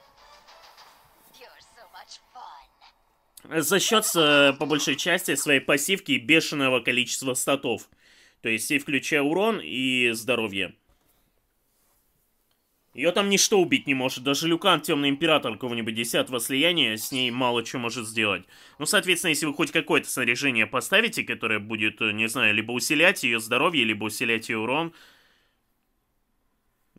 За счет, э, по большей части, своей пассивки и бешеного количества статов. То есть и включая урон, и здоровье. Ее там ничто убить не может, даже Люкан, Темный Император какого-нибудь десятого слияния, с ней мало что может сделать. Ну, соответственно, если вы хоть какое-то снаряжение поставите, которое будет, э, не знаю, либо усилять ее здоровье, либо усилять ее урон,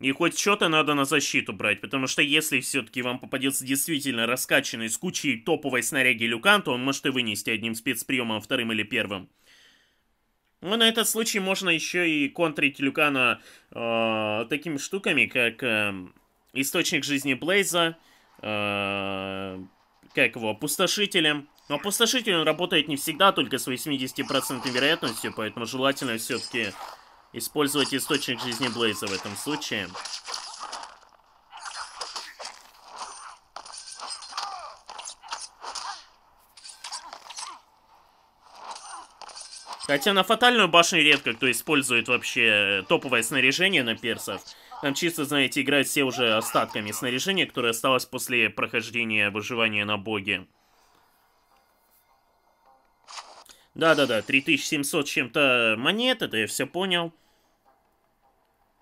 и хоть что-то надо на защиту брать, потому что если все-таки вам попадется действительно раскачанный с кучей топовой снаряги Люкан, то он может и вынести одним спецприемом, вторым или первым. Ну, на этот случай можно еще и контрить Люкана э, такими штуками, как э, источник жизни Блейза, э, как его, опустошителем. Но опустошитель он работает не всегда, только с 80% вероятностью, поэтому желательно все-таки использовать источник жизни Блейза в этом случае. Хотя на фатальную башню редко кто использует вообще э, топовое снаряжение на персов. Там чисто, знаете, играют все уже остатками снаряжения, которое осталось после прохождения выживания на боге. Да-да-да, 3700 чем-то э, монет, это я все понял.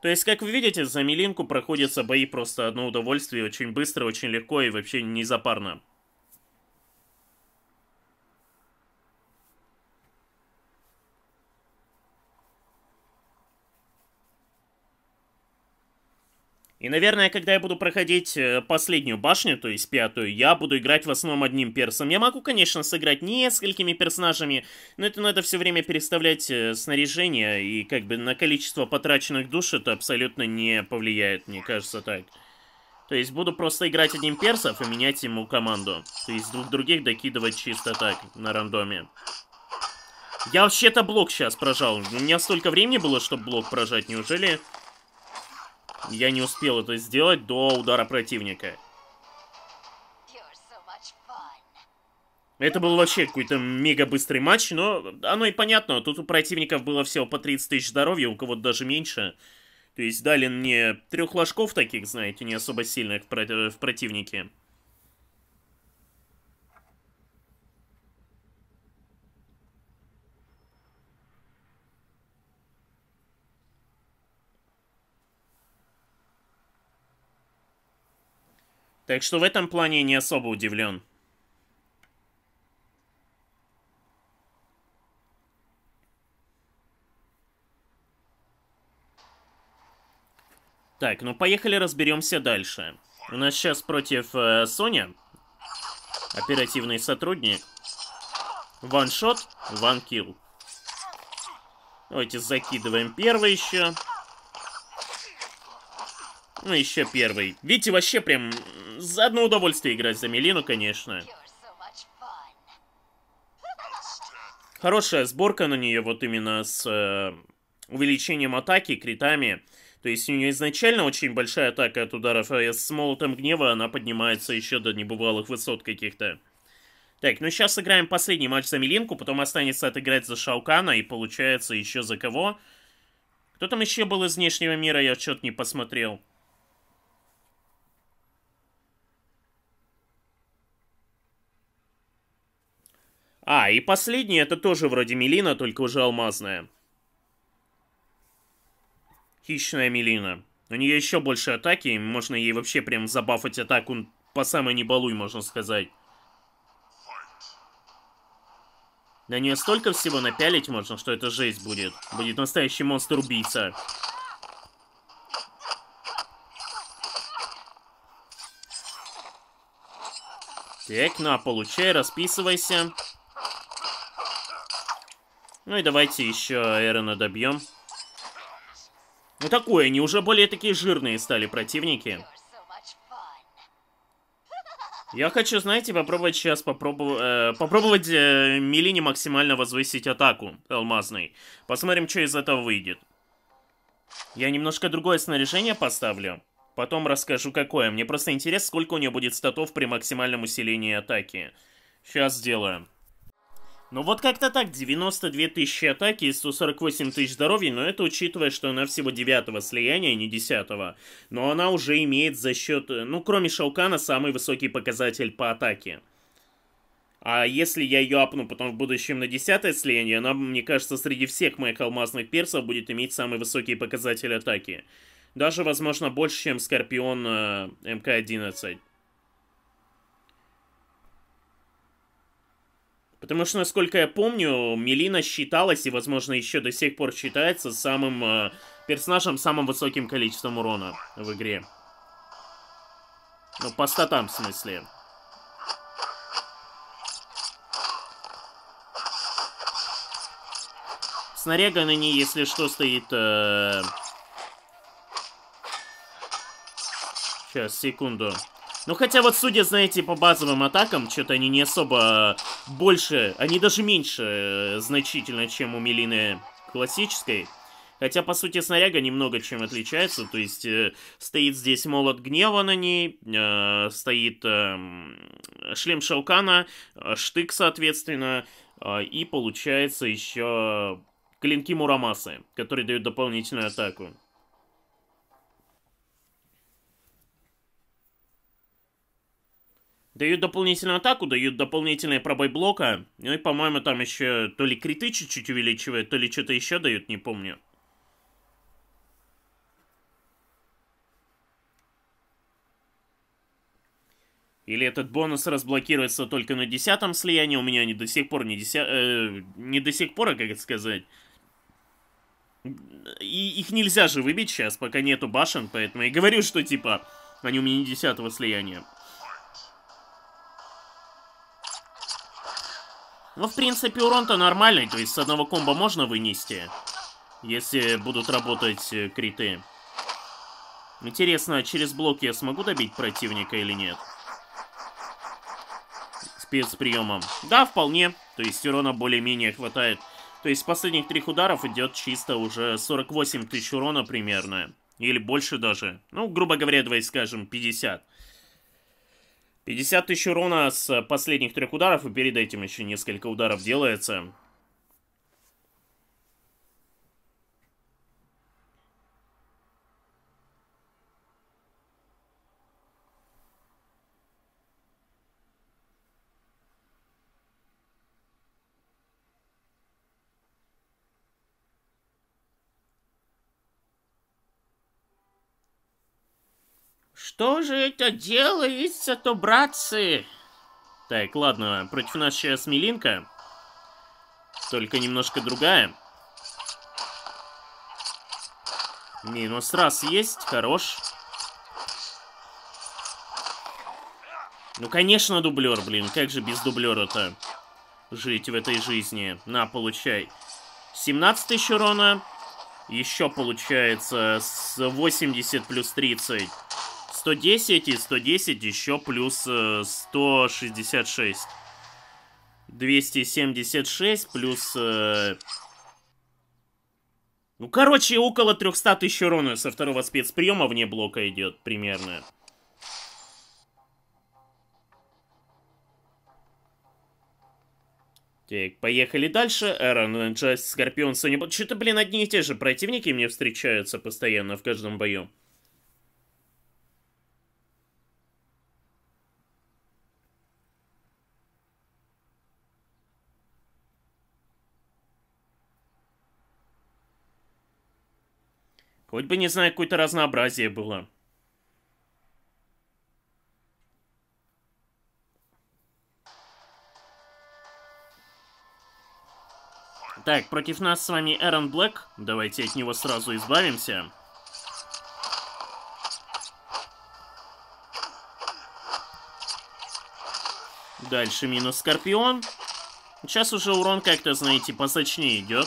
То есть, как вы видите, за Милинку проходятся бои просто одно удовольствие, очень быстро, очень легко и вообще не запарно. И, наверное, когда я буду проходить э, последнюю башню, то есть пятую, я буду играть в основном одним персом. Я могу, конечно, сыграть несколькими персонажами, но это надо все время переставлять э, снаряжение, и как бы на количество потраченных душ это абсолютно не повлияет, мне кажется так. То есть буду просто играть одним персом и менять ему команду. То есть двух других докидывать чисто так, на рандоме. Я вообще-то блок сейчас прожал. У меня столько времени было, чтобы блок прожать. Неужели я не успел это сделать до удара противника. Это был вообще какой-то мега быстрый матч, но оно и понятно. Тут у противников было всего по 30 тысяч здоровья, у кого-то даже меньше. То есть дали мне трех ложков таких, знаете, не особо сильных в противнике. Так что в этом плане не особо удивлен. Так, ну поехали разберемся дальше. У нас сейчас против э, Соня. Оперативный сотрудник. Ваншот, ванкил. Давайте закидываем первый еще. Ну, еще первый. Видите, вообще прям за одно удовольствие играть за Мелину, конечно. Хорошая сборка на нее, вот именно с э, увеличением атаки, критами. То есть у нее изначально очень большая атака от ударов, а с молотом гнева она поднимается еще до небывалых высот каких-то. Так, ну сейчас сыграем последний матч за Милинку, потом останется отыграть за Шаукана и получается еще за кого? Кто там еще был из внешнего мира, я что-то не посмотрел. А, и последний это тоже вроде мелина, только уже алмазная. Хищная мелина. У нее еще больше атаки, можно ей вообще прям забафать атаку по самой небалуй, можно сказать. На нее столько всего напялить можно, что это жесть будет. Будет настоящий монстр-убийца. Так, на, получай, расписывайся. Ну и давайте еще Эрона добьем. Ну такое, они уже более такие жирные стали противники. Я хочу, знаете, попробовать сейчас попробовать, э, попробовать э, Милине максимально возвысить атаку алмазной. Посмотрим, что из этого выйдет. Я немножко другое снаряжение поставлю. Потом расскажу, какое. Мне просто интересно, сколько у нее будет статов при максимальном усилении атаки. Сейчас сделаем. Ну вот как-то так, 92 тысячи атаки и 148 тысяч здоровья, но это учитывая, что она всего 9 слияния, а не 10 Но она уже имеет за счет, э, ну кроме Шаукана, самый высокий показатель по атаке. А если я ее апну потом в будущем на 10 слияние, она, мне кажется, среди всех моих алмазных персов будет иметь самый высокий показатель атаки. Даже, возможно, больше, чем Скорпион э, МК-11. Потому что, насколько я помню, Мелина считалась, и, возможно, еще до сих пор считается самым э, персонажем с самым высоким количеством урона в игре. Ну, по статам, в смысле. Снаряга на ней, если что, стоит... Э... Сейчас, секунду. Ну, хотя вот, судя, знаете, по базовым атакам, что-то они не особо э, больше... Они даже меньше э, значительно, чем у Мелины классической. Хотя, по сути, снаряга немного чем отличается. То есть, э, стоит здесь молот гнева на ней, э, стоит э, шлем шелкана, э, штык, соответственно, э, и получается еще клинки мурамасы, которые дают дополнительную атаку. Дают дополнительную атаку, дают дополнительный пробой блока. Ну и, по-моему, там еще то ли криты чуть-чуть увеличивают, то ли что-то еще дают, не помню. Или этот бонус разблокируется только на десятом слиянии, у меня не до сих пор, не, деся... э, не до сих пор, а как это сказать. И их нельзя же выбить сейчас, пока нету башен, поэтому я говорю, что типа они у меня не десятого слияния. Но ну, в принципе, урон-то нормальный, то есть с одного комбо можно вынести, если будут работать э, криты. Интересно, через блок я смогу добить противника или нет? Спецприемом. Да, вполне. То есть урона более-менее хватает. То есть последних трех ударов идет чисто уже 48 тысяч урона примерно. Или больше даже. Ну, грубо говоря, давай скажем 50. 50 тысяч урона с последних трех ударов, и перед этим еще несколько ударов делается. Что же это делается-то, братцы? Так, ладно, против нас сейчас Милинка. Только немножко другая. Минус раз есть, хорош. Ну, конечно, дублер, блин. Как же без дублера-то жить в этой жизни? На, получай. 17 тысяч урона. Еще получается с 80 плюс 30. 110 и 110 еще плюс 166. Э, 276 плюс... Э, ну, короче, около 300 тысяч урона со второго спецприема вне блока идет примерно. Так, поехали дальше. Эрон, э, Джаст, Скорпион, Соня... Что-то, блин, одни и те же противники мне встречаются постоянно в каждом бою. Хоть бы, не знаю, какое-то разнообразие было. Так, против нас с вами Эрон Блэк. Давайте от него сразу избавимся. Дальше минус Скорпион. Сейчас уже урон как-то, знаете, посочнее идет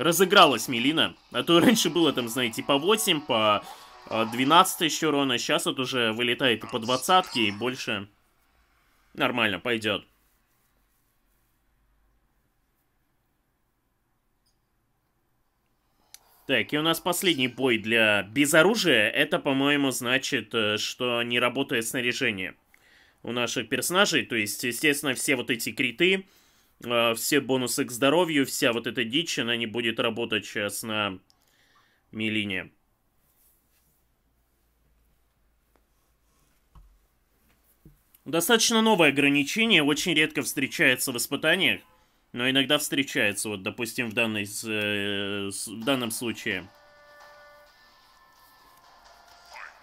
разыгралась Мелина. А то *laughs* раньше было там, знаете, по 8, по 12 еще урона. Сейчас вот уже вылетает и по 20 и больше. Нормально, пойдет. Так, и у нас последний бой для безоружия, Это, по-моему, значит, э, что не работает снаряжение у наших персонажей. То есть, естественно, все вот эти криты, Э, все бонусы к здоровью, вся вот эта дичь, она не будет работать сейчас на Милине. Достаточно новое ограничение, очень редко встречается в испытаниях, но иногда встречается, вот, допустим, в, данной, э, в данном случае –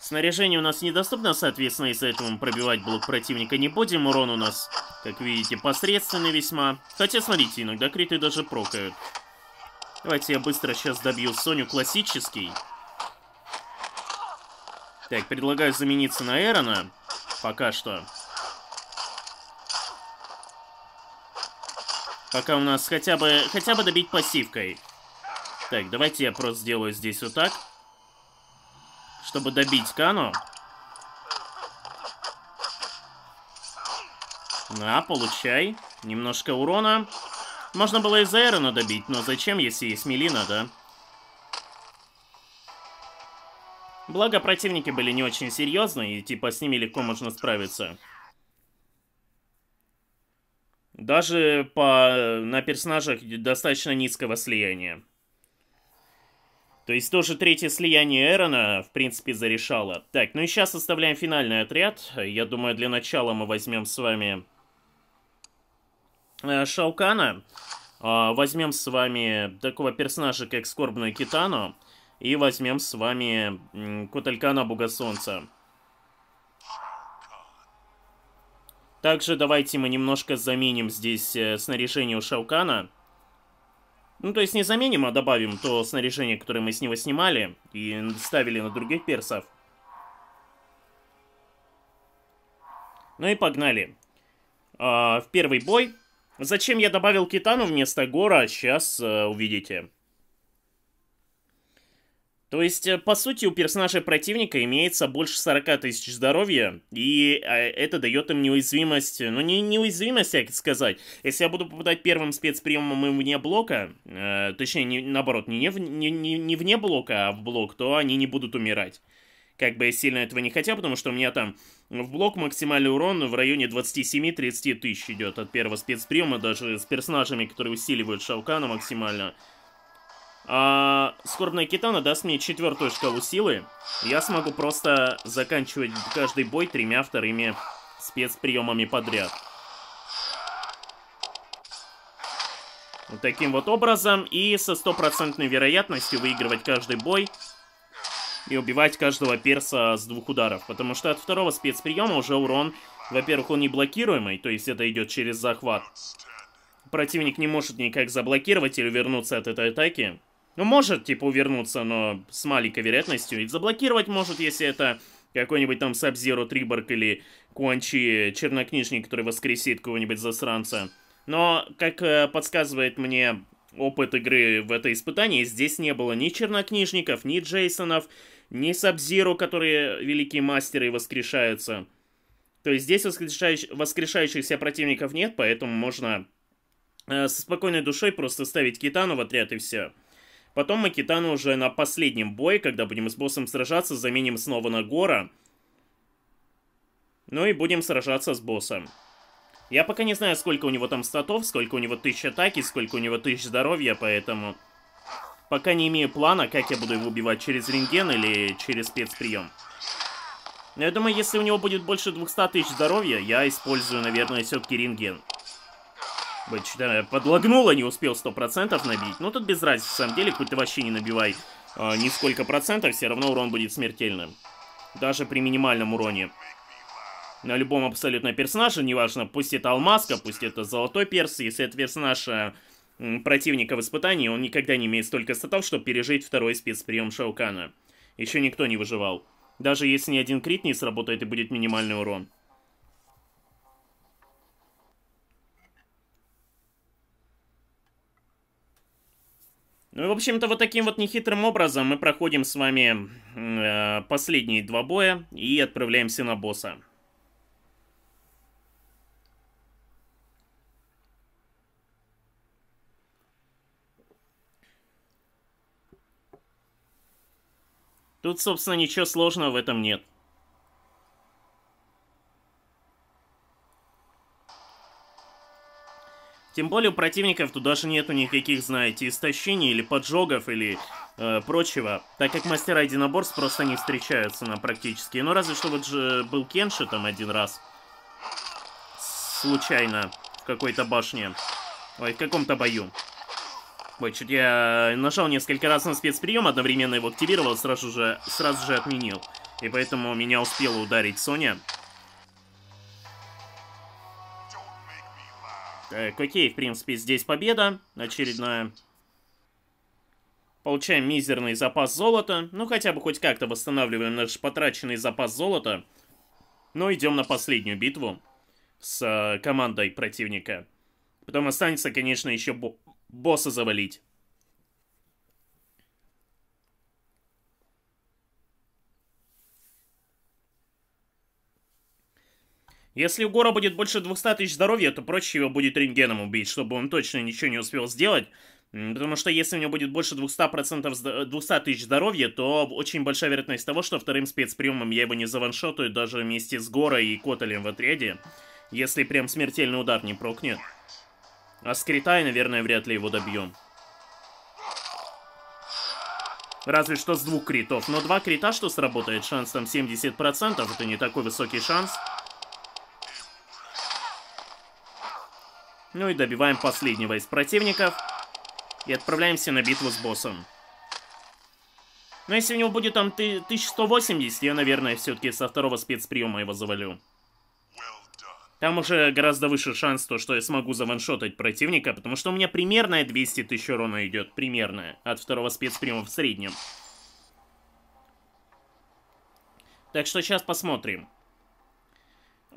Снаряжение у нас недоступно, соответственно, из-за этого мы пробивать блок противника не будем. Урон у нас, как видите, посредственный весьма. Хотя, смотрите, иногда криты даже прокают. Давайте я быстро сейчас добью Соню классический. Так, предлагаю замениться на Эрона. Пока что. Пока у нас хотя бы, хотя бы добить пассивкой. Так, давайте я просто сделаю здесь вот так чтобы добить Кану. На, получай. Немножко урона. Можно было и Зайрона добить, но зачем, если есть Мелина, да? Благо, противники были не очень серьезные, и типа с ними легко можно справиться. Даже по... на персонажах достаточно низкого слияния. То есть тоже третье слияние Эрона, в принципе, зарешало. Так, ну и сейчас оставляем финальный отряд. Я думаю, для начала мы возьмем с вами э, Шаукана. А, возьмем с вами такого персонажа, как Скорбную Китану. И возьмем с вами Куталькана Солнца. Также давайте мы немножко заменим здесь э, снаряжение у Шаукана. Ну, то есть не заменим, а добавим то снаряжение, которое мы с него снимали и ставили на других персов. Ну и погнали. А, в первый бой. Зачем я добавил Китану вместо Гора, сейчас а, э, увидите. То есть, э, по сути, у персонажа противника имеется больше 40 тысяч здоровья, и а, это дает им неуязвимость, ну не неуязвимость, как сказать. Если я буду попадать первым спецприемом и вне блока, э, точнее, не, наоборот, не, не, не, не вне блока, а в блок, то они не будут умирать. Как бы я сильно этого не хотел, потому что у меня там в блок максимальный урон в районе 27-30 тысяч идет от первого спецприема, даже с персонажами, которые усиливают Шаукана максимально. максимально а, Скорбная Китана даст мне четвертую шкалу силы. Я смогу просто заканчивать каждый бой тремя вторыми спецприемами подряд. Вот таким вот образом. И со стопроцентной вероятностью выигрывать каждый бой. И убивать каждого перса с двух ударов. Потому что от второго спецприема уже урон, во-первых, он не блокируемый. То есть это идет через захват. Противник не может никак заблокировать или вернуться от этой атаки. Ну, может, типа, увернуться, но с маленькой вероятностью. И заблокировать может, если это какой-нибудь там Сабзиру Триборг или Куанчи Чернокнижник, который воскресит кого-нибудь засранца. Но, как э, подсказывает мне опыт игры в это испытание, здесь не было ни чернокнижников, ни Джейсонов, ни Сабзиру, которые великие мастеры и воскрешаются. То есть здесь воскрешающ... воскрешающихся противников нет, поэтому можно э, со спокойной душой просто ставить Китану в отряд и все. Потом мы Китану уже на последнем бое, когда будем с боссом сражаться, заменим снова на Гора. Ну и будем сражаться с боссом. Я пока не знаю, сколько у него там статов, сколько у него тысяч атаки, сколько у него тысяч здоровья, поэтому... Пока не имею плана, как я буду его убивать, через рентген или через спецприем. Но я думаю, если у него будет больше 200 тысяч здоровья, я использую, наверное, все-таки рентген. Блин, чуть подлагнуло, не успел 100% набить. Но тут без разницы, в самом деле, хоть ты вообще не набивай э, а, нисколько процентов, все равно урон будет смертельным. Даже при минимальном уроне. На любом абсолютно персонаже, неважно, пусть это алмазка, пусть это золотой перс, если это персонаж э, противника в испытании, он никогда не имеет столько статов, чтобы пережить второй спецприем Шаукана. Еще никто не выживал. Даже если ни один крит не сработает и будет минимальный урон. Ну и, в общем-то, вот таким вот нехитрым образом мы проходим с вами э, последние два боя и отправляемся на босса. Тут, собственно, ничего сложного в этом нет. Тем более у противников туда же нету никаких, знаете, истощений или поджогов, или э, прочего. Так как мастера единоборств просто не встречаются на практически. Ну, разве что вот же был Кенши там один раз. Случайно. В какой-то башне. Ой, в каком-то бою. Ой, чуть я нажал несколько раз на спецприем, одновременно его активировал, сразу же, сразу же отменил. И поэтому меня успела ударить Соня. Так, э, окей, в принципе, здесь победа очередная. Получаем мизерный запас золота. Ну, хотя бы хоть как-то восстанавливаем наш потраченный запас золота. Но идем на последнюю битву с э, командой противника. Потом останется, конечно, еще бо босса завалить. Если у Гора будет больше 200 тысяч здоровья, то проще его будет рентгеном убить, чтобы он точно ничего не успел сделать. Потому что если у него будет больше 200%, 200 тысяч здоровья, то очень большая вероятность того, что вторым спецприемом я его не заваншотаю даже вместе с Горой и Котелем в отряде. Если прям смертельный удар не прокнет. А с Критай, наверное, вряд ли его добьем. Разве что с двух критов. Но два крита, что сработает, шанс там 70%, это не такой высокий шанс. Ну и добиваем последнего из противников. И отправляемся на битву с боссом. Но ну, если у него будет там 1180, я, наверное, все-таки со второго спецприема его завалю. Там уже гораздо выше шанс, то, что я смогу заваншотать противника, потому что у меня примерно 200 тысяч урона идет, примерно, от второго спецприема в среднем. Так что сейчас посмотрим.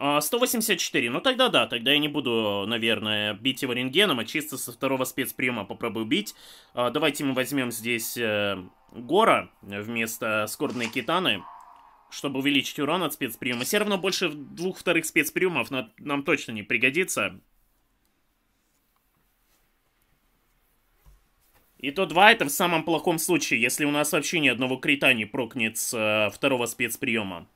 184, а, ну тогда да, тогда я не буду, наверное, бить его рентгеном, а чисто со второго спецприема попробую бить. А, давайте мы возьмем здесь э, Гора вместо Скорбной Китаны, чтобы увеличить урон от спецприема. Все равно больше двух вторых спецприемов нам точно не пригодится. И то два это в самом плохом случае, если у нас вообще ни одного крита не прокнет с э, второго спецприема.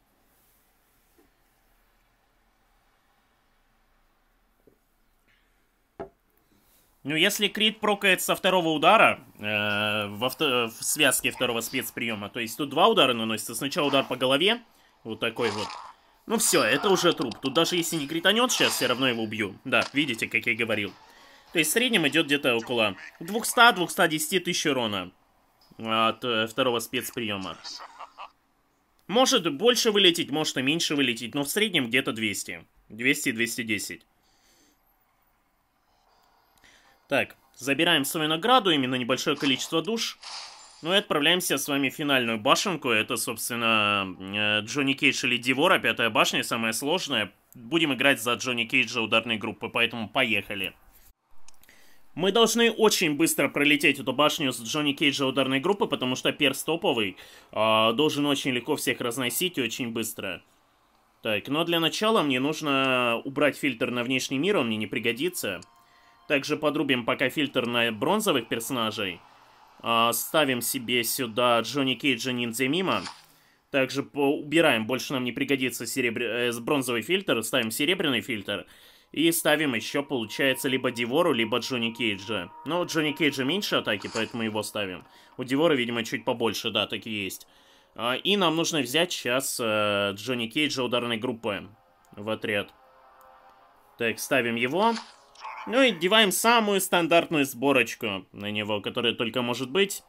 Ну, если крит прокает со второго удара, э, во вто в связке второго спецприема, то есть тут два удара наносится. Сначала удар по голове, вот такой вот. Ну все, это уже труп. Тут даже если не кританет сейчас, все равно его убью. Да, видите, как я говорил. То есть в среднем идет где-то около 200-210 тысяч урона от э, второго спецприема. Может больше вылететь, может и меньше вылететь, но в среднем где-то 200. 200-210. Так, забираем свою награду, именно небольшое количество душ. Ну и отправляемся с вами в финальную башенку. Это, собственно, э, Джонни Кейдж или Дивора, пятая башня, самая сложная. Будем играть за Джонни Кейджа ударной группы, поэтому поехали. Мы должны очень быстро пролететь эту башню с Джонни Кейджа ударной группы, потому что перс топовый. Э, должен очень легко всех разносить и очень быстро. Так, но для начала мне нужно убрать фильтр на внешний мир, он мне не пригодится. Также подрубим пока фильтр на бронзовых персонажей. А, ставим себе сюда Джонни Кейджа Ниндзя Мимо. Также убираем, больше нам не пригодится серебр... э, бронзовый фильтр, ставим серебряный фильтр. И ставим еще, получается, либо Дивору, либо Джонни Кейджа. Но Джонни Кейджа меньше атаки, поэтому его ставим. У Дивора, видимо, чуть побольше, да, так и есть. А, и нам нужно взять сейчас э, Джонни Кейджа ударной группы в отряд. Так, ставим его. Ну и деваем самую стандартную сборочку на него, которая только может быть.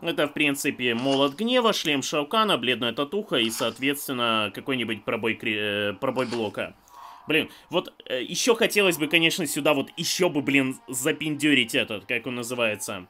Это, в принципе, молот гнева, шлем шаукана, бледная татуха и, соответственно, какой-нибудь пробой, кри... Э, пробой блока. Блин, вот э, еще хотелось бы, конечно, сюда вот еще бы, блин, запиндюрить этот, как он называется.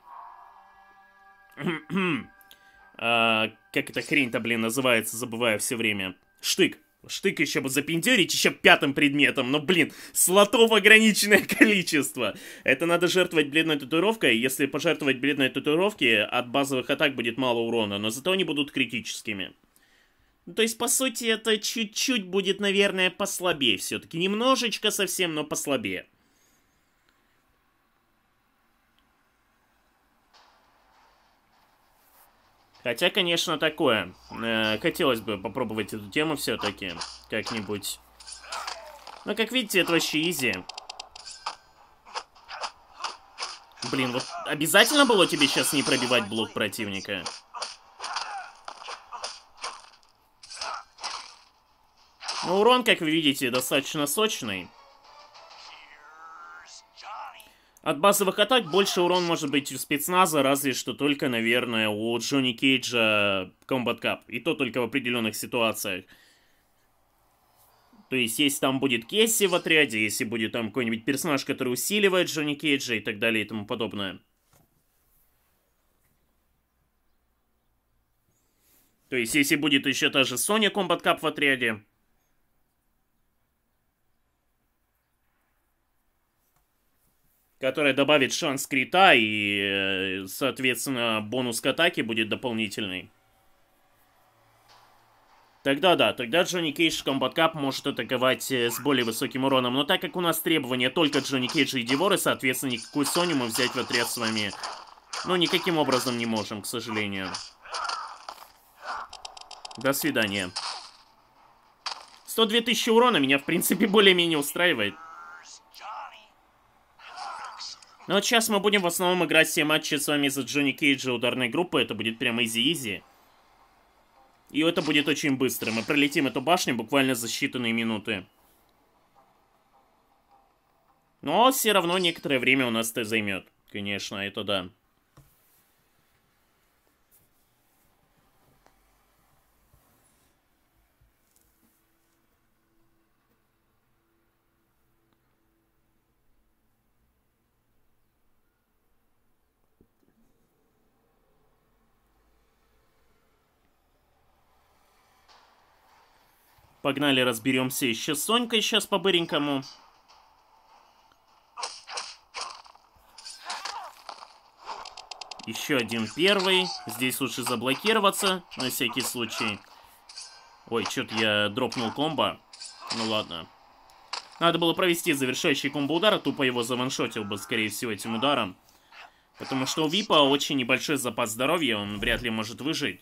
*clears throat* а, как эта хрень-то, блин, называется, забываю все время. Штык. Штык еще бы запендерить еще пятым предметом, но, блин, слотов ограниченное *laughs* количество. Это надо жертвовать бледной татуировкой. Если пожертвовать бледной татуировки, от базовых атак будет мало урона, но зато они будут критическими. Ну, то есть, по сути, это чуть-чуть будет, наверное, послабее все-таки. Немножечко совсем, но послабее. Хотя, конечно, такое. Э, хотелось бы попробовать эту тему все-таки как-нибудь. Но, ну, как видите, это вообще изи. Блин, вот обязательно было тебе сейчас не пробивать блок противника? Но ну, урон, как вы видите, достаточно сочный. От базовых атак больше урон может быть у спецназа, разве что только, наверное, у Джонни Кейджа Combat Cup. И то только в определенных ситуациях. То есть, если там будет Кесси в отряде, если будет там какой-нибудь персонаж, который усиливает Джонни Кейджа и так далее и тому подобное. То есть, если будет еще та же Соня Combat Cup в отряде, которая добавит шанс крита и, э, соответственно, бонус к атаке будет дополнительный. Тогда да, тогда Джонни Кейдж Комбат Кап может атаковать э, с более высоким уроном. Но так как у нас требования только Джонни Кейдж и Диворы, соответственно, никакую Соню мы взять в отряд с вами, ну, никаким образом не можем, к сожалению. До свидания. 102 тысячи урона меня, в принципе, более-менее устраивает. Но ну, вот сейчас мы будем в основном играть все матчи с вами за Джонни Кейджа ударной группы. Это будет прям изи-изи. И это будет очень быстро. Мы пролетим эту башню буквально за считанные минуты. Но все равно некоторое время у нас это займет. Конечно, это да. Погнали разберемся еще с Сонькой сейчас по-быренькому. Еще один первый. Здесь лучше заблокироваться, на всякий случай. Ой, что-то я дропнул комбо. Ну ладно. Надо было провести завершающий комбо удара, тупо его заваншотил бы, скорее всего, этим ударом. Потому что у Випа очень небольшой запас здоровья, он вряд ли может выжить.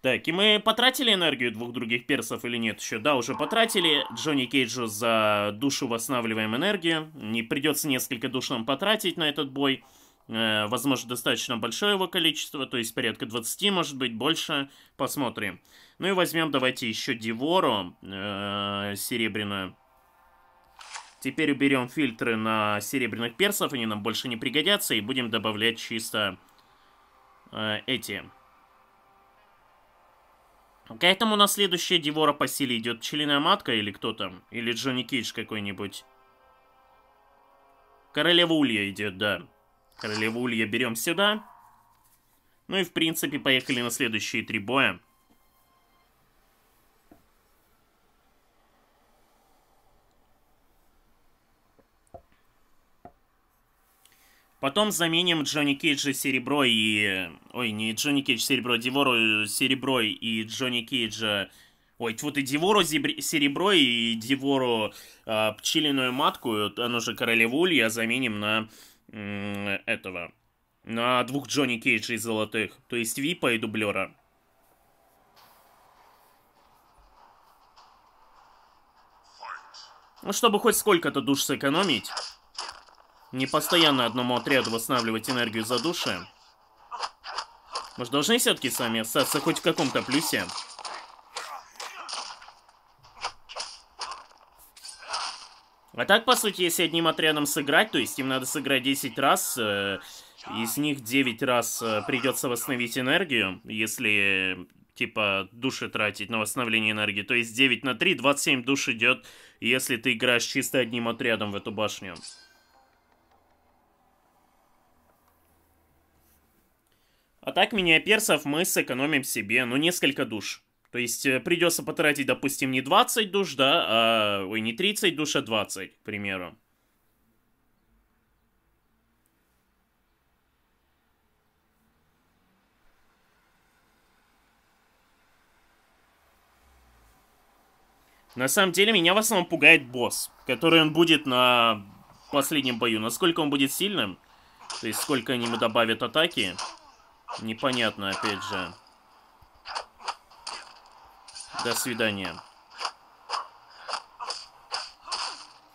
Так, и мы потратили энергию двух других персов или нет еще? Да, уже потратили. Джонни Кейджу за душу восстанавливаем энергию. Не придется несколько душ нам потратить на этот бой. Э, возможно, достаточно большое его количество, то есть порядка 20, может быть, больше. Посмотрим. Ну и возьмем, давайте, еще Дивору э, серебряную. Теперь уберем фильтры на серебряных персов, они нам больше не пригодятся, и будем добавлять чисто э, эти Поэтому на следующее Девора по силе идет Пчелиная Матка или кто там? Или Джонни Кейдж какой-нибудь? Королева Улья идет, да. Королева Улья берем сюда. Ну и, в принципе, поехали на следующие три боя. Потом заменим Джонни Кейджа серебро и... Ой, не Джонни Кейдж серебро, а Дивору серебро и Джонни Кейджа... Ой, вот и Дивору серебро и Дивору э, а, пчелиную матку, оно же королеву я заменим на э, этого. На двух Джонни Кейджей золотых, то есть Випа и дублера. Ну, чтобы хоть сколько-то душ сэкономить. Не постоянно одному отряду восстанавливать энергию за души. Мы же должны все-таки с вами остаться хоть в каком-то плюсе. А так, по сути, если одним отрядом сыграть, то есть им надо сыграть 10 раз, э, из них 9 раз э, придется восстановить энергию, если, типа, души тратить на восстановление энергии. То есть 9 на 3, 27 душ идет, если ты играешь чисто одним отрядом в эту башню. А так, меня персов мы сэкономим себе, ну, несколько душ. То есть э, придется потратить, допустим, не 20 душ, да, а, ой, не 30 душ, а 20, к примеру. На самом деле, меня в основном пугает босс, который он будет на последнем бою. Насколько он будет сильным, то есть сколько они ему добавят атаки... Непонятно, опять же. До свидания.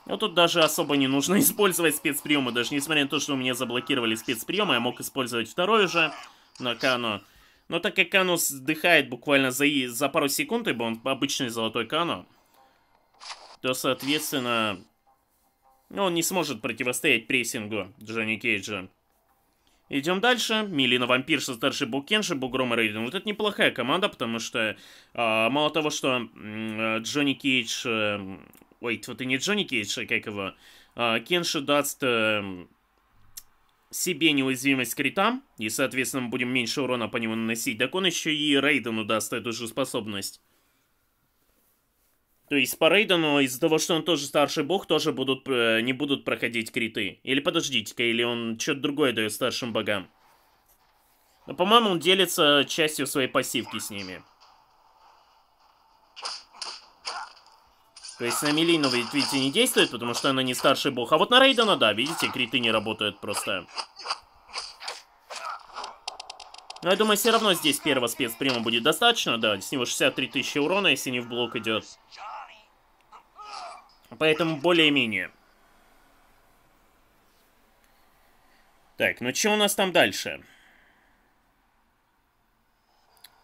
Но ну, тут даже особо не нужно *laughs* использовать спецприемы. Даже несмотря на то, что у меня заблокировали спецприемы, я мог использовать второй уже на Кану. Но так как Кану сдыхает буквально за, за пару секунд, ибо он обычный золотой Кану, то, соответственно, ну, он не сможет противостоять прессингу Джонни Кейджа. Идем дальше. Милина Вампирша, Старший Букенши, Бугром и Рейден. Вот это неплохая команда, потому что э, мало того, что э, Джонни Кейдж... Э, ой, вот и не Джонни Кейдж, а как его... Э, а, Кенши даст э, себе неуязвимость критам, и, соответственно, мы будем меньше урона по нему наносить. Так он еще и Рейдену даст эту же способность. То есть по Рейдену, из-за того, что он тоже старший бог, тоже будут, э, не будут проходить криты. Или подождите-ка, или он что-то другое дает старшим богам. Но, ну, по-моему, он делится частью своей пассивки с ними. То есть на Мелину, видите, не действует, потому что она не старший бог. А вот на Рейдена, да, видите, криты не работают просто. Но ну, я думаю, все равно здесь первого спецприма будет достаточно, да. С него 63 тысячи урона, если не в блок идет поэтому более-менее. Так, ну что у нас там дальше?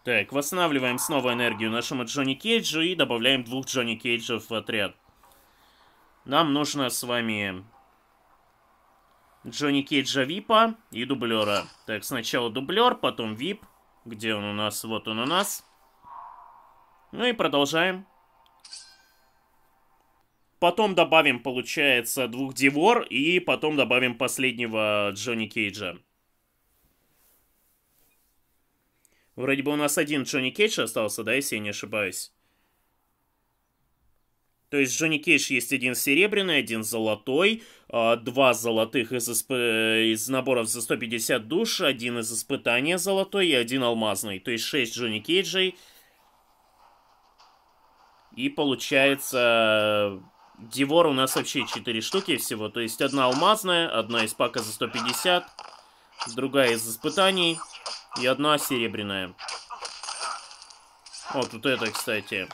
Так, восстанавливаем снова энергию нашему Джонни Кейджу и добавляем двух Джонни Кейджев в отряд. Нам нужно с вами Джонни Кейджа Випа и дублера. Так, сначала дублер, потом Вип. Где он у нас? Вот он у нас. Ну и продолжаем. Потом добавим, получается, двух Девор и потом добавим последнего Джонни Кейджа. Вроде бы у нас один Джонни Кейдж остался, да, если я не ошибаюсь? То есть Джонни Кейдж есть один серебряный, один золотой, а, два золотых из, исп... из наборов за 150 душ, один из испытания золотой и один алмазный. То есть 6 Джонни Кейджей. И получается Дивор у нас вообще 4 штуки всего. То есть одна алмазная, одна из пака за 150, другая из испытаний и одна серебряная. Вот тут это, кстати.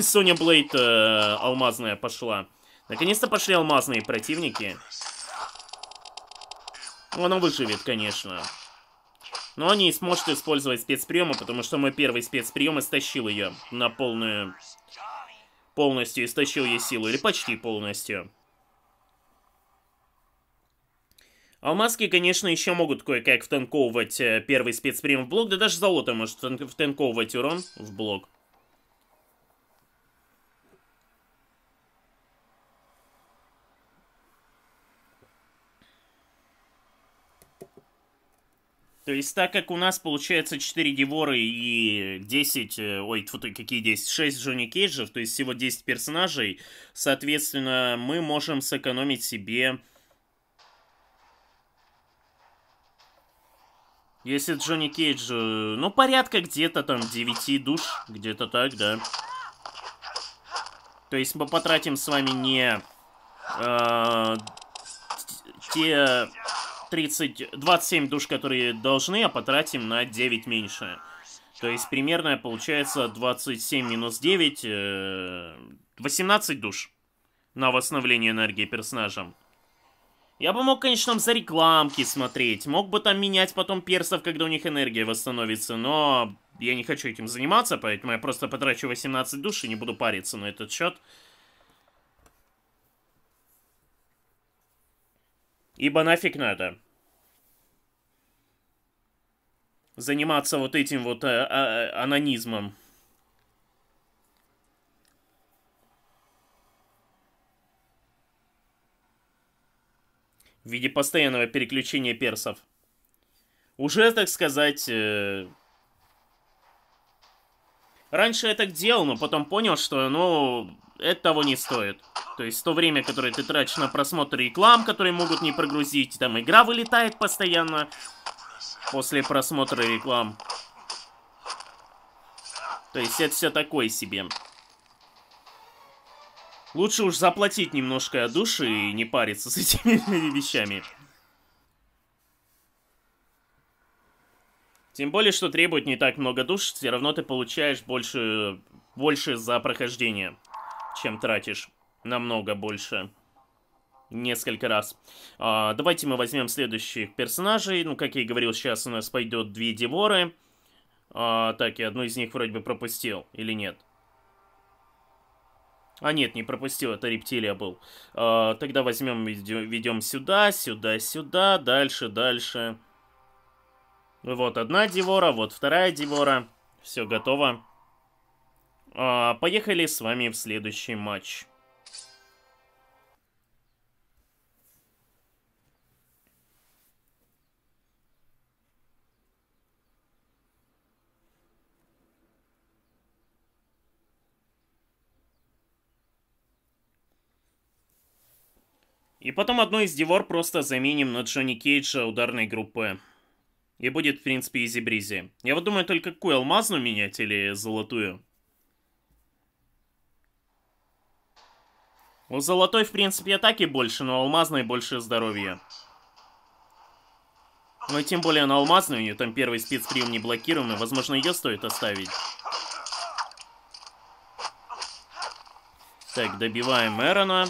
Соня *laughs* Блейд э, алмазная пошла. Наконец-то пошли алмазные противники. Она выживет, конечно. Но не сможет использовать спецприемы, потому что мой первый спецприем истощил ее на полную полностью истощил ей силу, или почти полностью. Алмазки, конечно, еще могут кое-как втанковывать э, первый спецприм в блок, да даже золото может втанковывать урон в блок. То есть, так как у нас получается 4 Девора и 10, э, ой, тьфу, какие 10, 6 Джонни Кейджев, то есть всего 10 персонажей, соответственно, мы можем сэкономить себе... Если Джонни Кейдж, э, ну, порядка где-то там 9 душ, где-то так, да. То есть мы потратим с вами не... Э, те 30, 27 душ, которые должны, а потратим на 9 меньше. То есть примерно получается 27 минус 9, 18 э, душ на восстановление энергии персонажам. Я бы мог, конечно, там за рекламки смотреть, мог бы там менять потом персов, когда у них энергия восстановится, но я не хочу этим заниматься, поэтому я просто потрачу 18 душ и не буду париться на этот счет. Ибо нафиг надо. Заниматься вот этим вот э, а, а, анонизмом. В виде постоянного переключения персов. Уже, так сказать... Э... Раньше я так делал, но потом понял, что, ну, это того не стоит. То есть то время, которое ты тратишь на просмотр реклам, которые могут не прогрузить, там игра вылетает постоянно после просмотра реклам. То есть это все такое себе. Лучше уж заплатить немножко души и не париться с этими *laughs* вещами. Тем более, что требует не так много душ, все равно ты получаешь больше, больше за прохождение чем тратишь. Намного больше. Несколько раз. А, давайте мы возьмем следующих персонажей. Ну, как я и говорил, сейчас у нас пойдет две Деворы. А, так, я одну из них вроде бы пропустил. Или нет? А нет, не пропустил, это рептилия был. А, тогда возьмем, ведем сюда, сюда, сюда, дальше, дальше. Вот одна Девора, вот вторая Девора. Все готово. А, поехали с вами в следующий матч. И потом одну из дивор просто заменим на Джонни Кейджа ударной группы. И будет, в принципе, изи-бризи. Я вот думаю, только какую алмазную менять или золотую. У золотой, в принципе, атаки больше, но алмазной больше здоровья. Ну и тем более на алмазную, у нее там первый спецприем не блокирован, возможно, ее стоит оставить. Так, добиваем Эрона.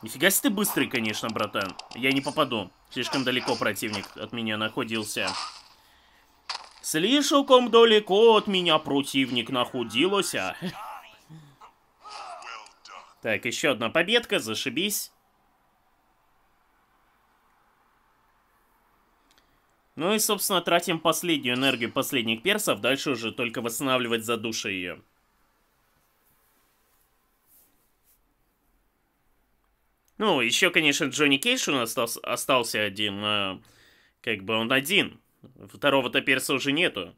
Нифига себе ты быстрый, конечно, братан. Я не попаду. Слишком далеко противник от меня находился. Слишком далеко от меня противник находился. Так, еще одна победка, зашибись. Ну и, собственно, тратим последнюю энергию последних персов, дальше уже только восстанавливать за души ее. Ну, еще, конечно, Джонни Кейш у нас остался, один, э, как бы он один. Второго-то перса уже нету.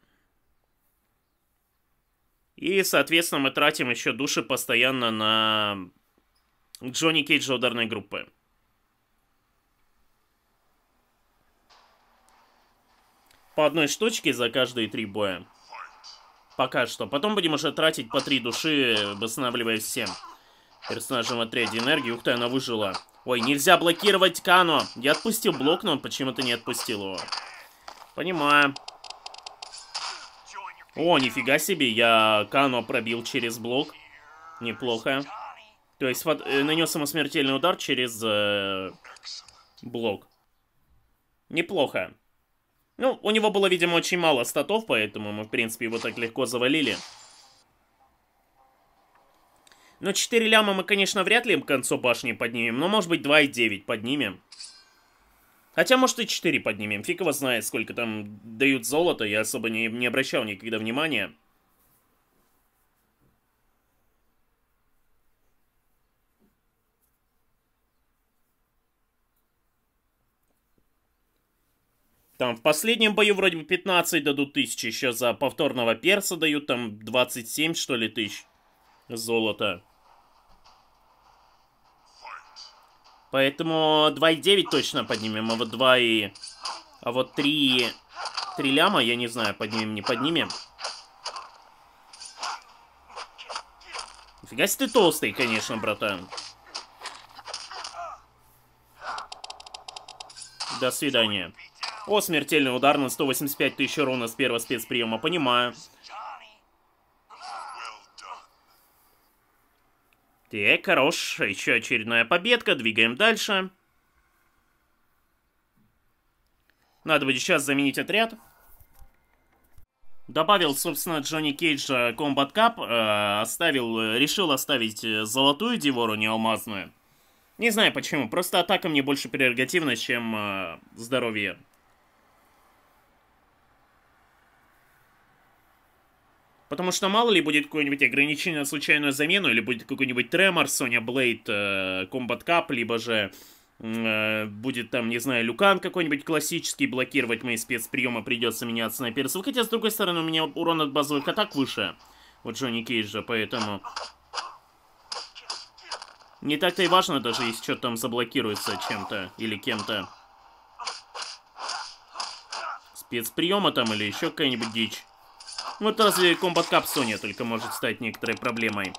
И, соответственно, мы тратим еще души постоянно на Джонни Кейджа ударной группы. По одной штучке за каждые три боя. Пока что. Потом будем уже тратить по три души, восстанавливая всем персонажам отряде энергии. Ух ты, она выжила. Ой, нельзя блокировать Кано. Я отпустил блок, но он почему-то не отпустил его. Понимаю. О, нифига себе, я Кано пробил через блок. Неплохо. То есть фат... Э, нанес ему смертельный удар через э... блок. Неплохо. Ну, у него было, видимо, очень мало статов, поэтому мы, в принципе, его так легко завалили. Но ну, 4 ляма мы, конечно, вряд ли к концу башни поднимем, но, может быть, 2,9 поднимем. Хотя, может, и 4 поднимем. Фиг его знает, сколько там дают золота. Я особо не, не обращал никогда внимания. Там в последнем бою вроде бы 15 дадут тысяч. Еще за повторного перса дают там 27, что ли, тысяч золота. Поэтому 2,9 точно поднимем, а вот 2 и... А вот 3... 3 ляма, я не знаю, поднимем, не поднимем. Нифига себе ты толстый, конечно, братан. До свидания. О, смертельный удар на 185 тысяч урона с первого спецприема, понимаю. Ты хорош. Еще очередная победка. Двигаем дальше. Надо будет сейчас заменить отряд. Добавил, собственно, Джонни Кейджа Комбат Кап. Э, оставил, э, решил оставить э, золотую Дивору, не алмазную. Не знаю почему. Просто атака мне больше прерогативна, чем э, здоровье. Потому что мало ли будет какое-нибудь ограничение на случайную замену, или будет какой-нибудь Тремор, Соня Блейд, Комбат Кап, либо же э, будет там, не знаю, Люкан какой-нибудь классический, блокировать мои спецприемы придется меня от снайперцев. Хотя, с другой стороны, у меня урон от базовых атак выше. Вот Джонни Кейджа, поэтому... Не так-то и важно даже, если что-то там заблокируется чем-то или кем-то. Спецприема там или еще какая-нибудь дичь. Вот разве комбат кап Соня только может стать некоторой проблемой.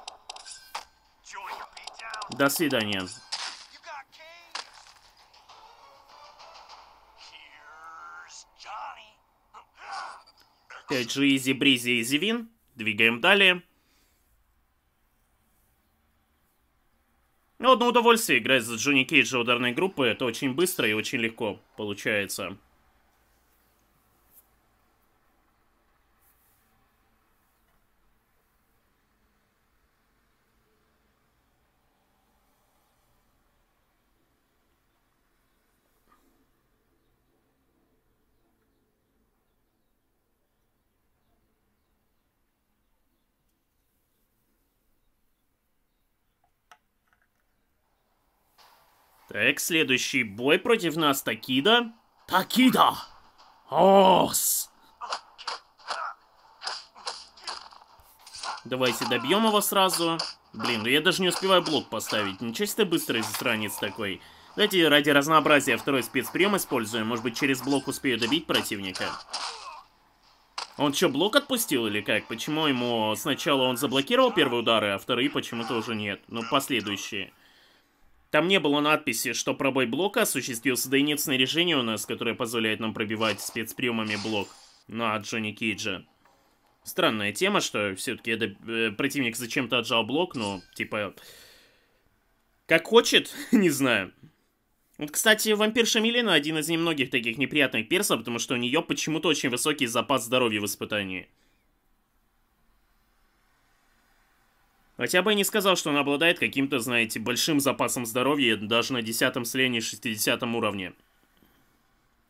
До свидания. Опять же, изи бризи, изи вин. Двигаем далее. Ну, одно удовольствие играть за Джонни Кейджа ударной группы. Это очень быстро и очень легко получается. Так, следующий бой против нас Такида. Такида! Ос! Давайте добьем его сразу. Блин, ну я даже не успеваю блок поставить. Ничего себе быстрый засранец такой. Давайте ради разнообразия второй спецприем используем. Может быть, через блок успею добить противника. Он что, блок отпустил или как? Почему ему сначала он заблокировал первые удары, а вторые почему-то уже нет? Ну, последующие. Там не было надписи, что пробой блока осуществился, да и нет снаряжения у нас, которое позволяет нам пробивать спецприемами блок. На а Джонни Кейджа... Странная тема, что все-таки это э, противник зачем-то отжал блок, но типа... Как хочет, *laughs* не знаю. Вот, кстати, вампир Милена один из немногих таких неприятных персов, потому что у нее почему-то очень высокий запас здоровья в испытании. Хотя бы я не сказал, что она обладает каким-то, знаете, большим запасом здоровья даже на 10 слене 60 уровне.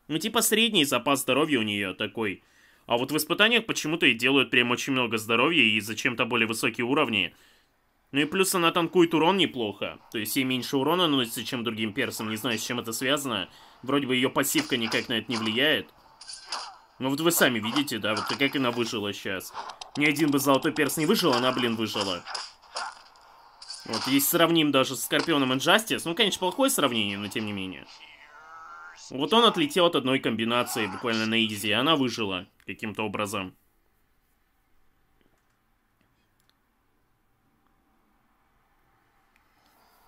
Ну типа средний запас здоровья у нее такой. А вот в испытаниях почему-то и делают прям очень много здоровья и зачем-то более высокие уровни. Ну и плюс она танкует урон неплохо. То есть ей меньше урона наносится, чем другим персам. Не знаю, с чем это связано. Вроде бы ее пассивка никак на это не влияет. Ну вот вы сами видите, да, вот как она выжила сейчас. Ни один бы золотой перс не выжил, она, блин, выжила. Вот, если сравним даже с Скорпионом Injustice. Ну, конечно, плохое сравнение, но тем не менее. Вот он отлетел от одной комбинации буквально на изи, она выжила каким-то образом.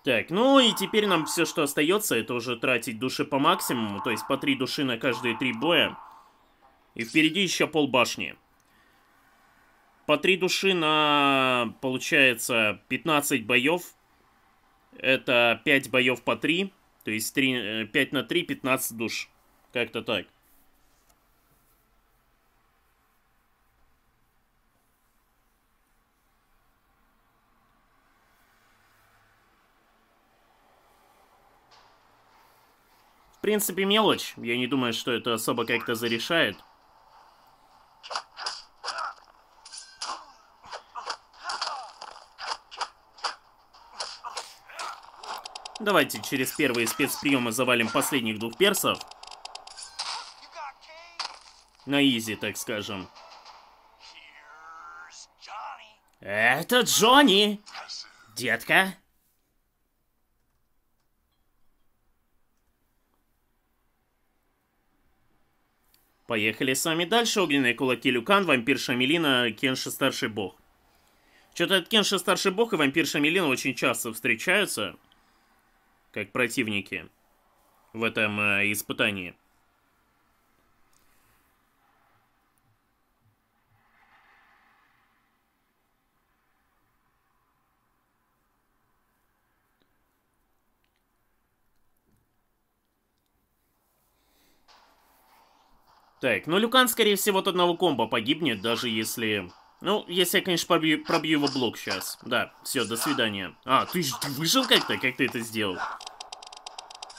Так, ну и теперь нам все, что остается, это уже тратить души по максимуму, то есть по три души на каждые три боя. И впереди еще пол башни по три души на, получается, 15 боев. Это 5 боев по 3. То есть 3, 5 э, на 3, 15 душ. Как-то так. В принципе, мелочь. Я не думаю, что это особо как-то зарешает. Давайте через первые спецприемы завалим последних двух персов. На изи, так скажем. Это Джонни! Детка! Поехали с вами дальше. Огненные кулаки Люкан, вампир Шамелина, Кенши Старший Бог. Что-то этот Кенши Старший Бог и вампир Шамелина очень часто встречаются как противники в этом э, испытании. Так, ну Люкан, скорее всего, от одного комбо погибнет, даже если ну, если я, конечно, пробью, пробью его блок сейчас. Да, все, до свидания. А, ты, ты выжил как-то? Как ты это сделал?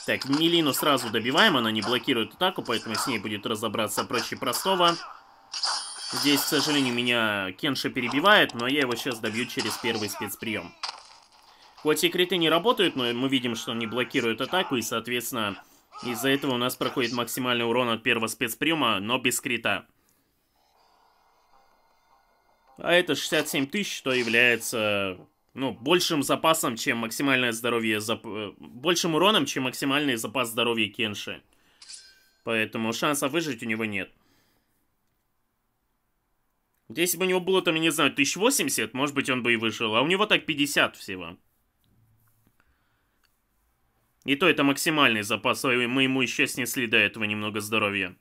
Так, Милину сразу добиваем, она не блокирует атаку, поэтому с ней будет разобраться проще простого. Здесь, к сожалению, меня Кенша перебивает, но я его сейчас добью через первый спецприем. Хоть и криты не работают, но мы видим, что они блокируют атаку, и, соответственно, из-за этого у нас проходит максимальный урон от первого спецприема, но без крита. А это 67 тысяч, что является ну, большим запасом, чем максимальное здоровье... Зап... Э, большим уроном, чем максимальный запас здоровья Кенши. Поэтому шанса выжить у него нет. Если бы у него было там, я не знаю, 1080, может быть, он бы и выжил. А у него так 50 всего. И то это максимальный запас, а мы ему еще снесли до этого немного здоровья.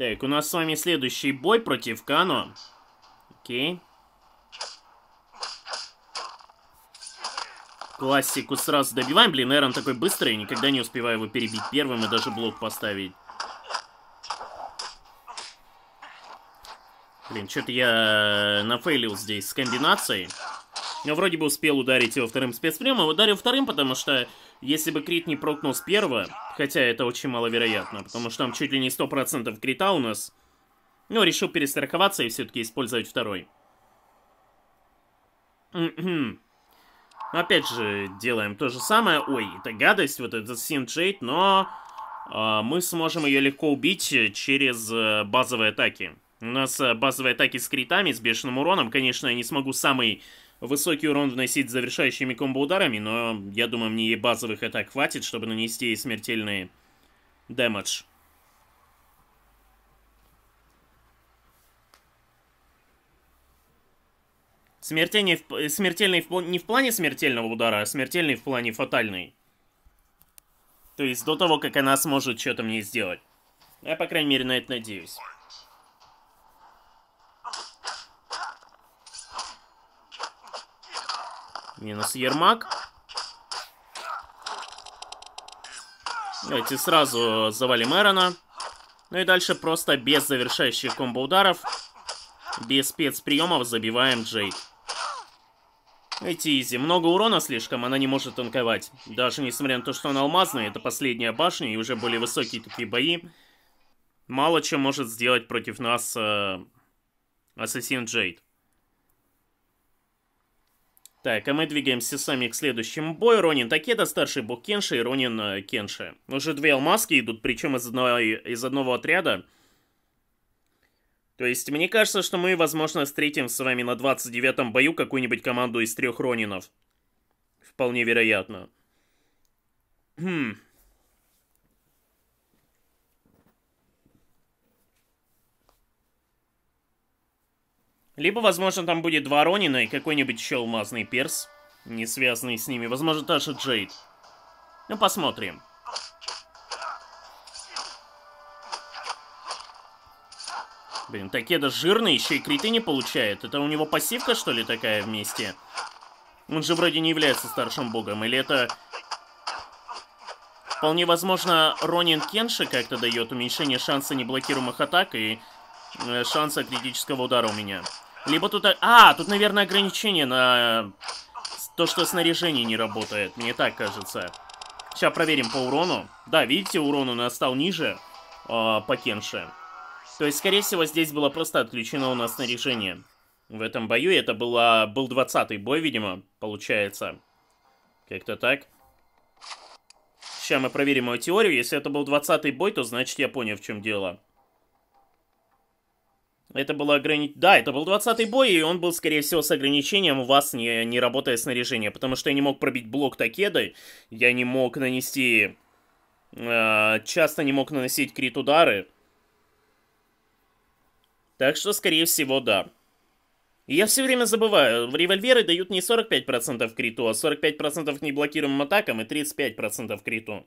Так, у нас с вами следующий бой против Кано. Окей. Классику сразу добиваем. Блин, Эрон такой быстрый, никогда не успеваю его перебить первым и даже блок поставить. Блин, что-то я э, нафейлил здесь с комбинацией. Но вроде бы успел ударить его вторым спецпремом. Ударил вторым, потому что если бы крит не прокнул с первого, хотя это очень маловероятно, потому что там чуть ли не 100% крита у нас, но ну, решил перестраховаться и все-таки использовать второй. Опять же, делаем то же самое. Ой, это гадость, вот этот Синджейд, но э, мы сможем ее легко убить э, через э, базовые атаки. У нас э, базовые атаки с критами, с бешеным уроном. Конечно, я не смогу самый высокий урон вносить завершающими комбо-ударами, но я думаю, мне и базовых атак хватит, чтобы нанести ей смертельный дэмэдж. Смертельный, в, смертельный в, не в плане смертельного удара, а смертельный в плане фатальный. То есть до того, как она сможет что-то мне сделать. Я, по крайней мере, на это надеюсь. Минус Ермак. Давайте сразу завалим Эрона. Ну и дальше просто без завершающих комбо-ударов, без спецприемов забиваем Джейд. Эти изи. Много урона слишком, она не может танковать. Даже несмотря на то, что она алмазная, это последняя башня, и уже были высокие такие бои. Мало чем может сделать против нас э, Ассасин Джейд. Так, а мы двигаемся сами к следующему бою. Ронин Такеда, старший бог Кенши и Ронин э, Кенши. Уже две алмазки идут, причем из одного, из одного отряда. То есть, мне кажется, что мы, возможно, встретим с вами на 29-м бою какую-нибудь команду из трех Ронинов. Вполне вероятно. Хм... Либо, возможно, там будет Воронина и какой-нибудь еще алмазный перс, не связанный с ними. Возможно, даже Джейд. Ну, посмотрим. Блин, Такеда жирный, еще и криты не получает. Это у него пассивка, что ли, такая вместе? Он же вроде не является старшим богом, или это... Вполне возможно, Ронин Кенши как-то дает уменьшение шанса неблокируемых атак и э, шанса критического удара у меня. Либо тут... А, тут, наверное, ограничение на то, что снаряжение не работает. Мне так кажется. Сейчас проверим по урону. Да, видите, урон у нас стал ниже э, по Кенше. То есть, скорее всего, здесь было просто отключено у нас снаряжение. В этом бою это было, был 20-й бой, видимо, получается. Как-то так. Сейчас мы проверим мою теорию. Если это был 20-й бой, то значит я понял, в чем дело. Это было ограничение... Да, это был 20-й бой, и он был, скорее всего, с ограничением у вас, не, не работая снаряжение, потому что я не мог пробить блок Такеды, я не мог нанести... Э, часто не мог наносить крит-удары. Так что, скорее всего, да. И я все время забываю, револьверы дают не 45% криту, а 45% неблокируемым атакам и 35% криту.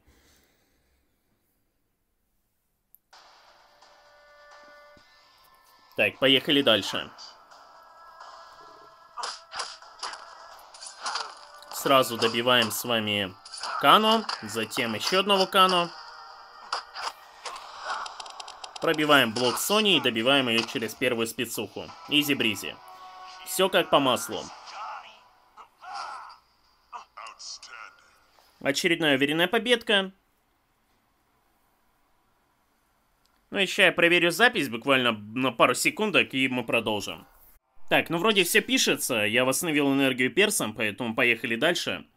Так, поехали дальше. Сразу добиваем с вами Кано, затем еще одного Кано. Пробиваем блок Сони и добиваем ее через первую спецуху. Изи-бризи. Все как по маслу. Очередная уверенная победка. Ну еще я проверю запись буквально на пару секундок, и мы продолжим. Так, ну вроде все пишется, я восстановил энергию персом, поэтому поехали дальше.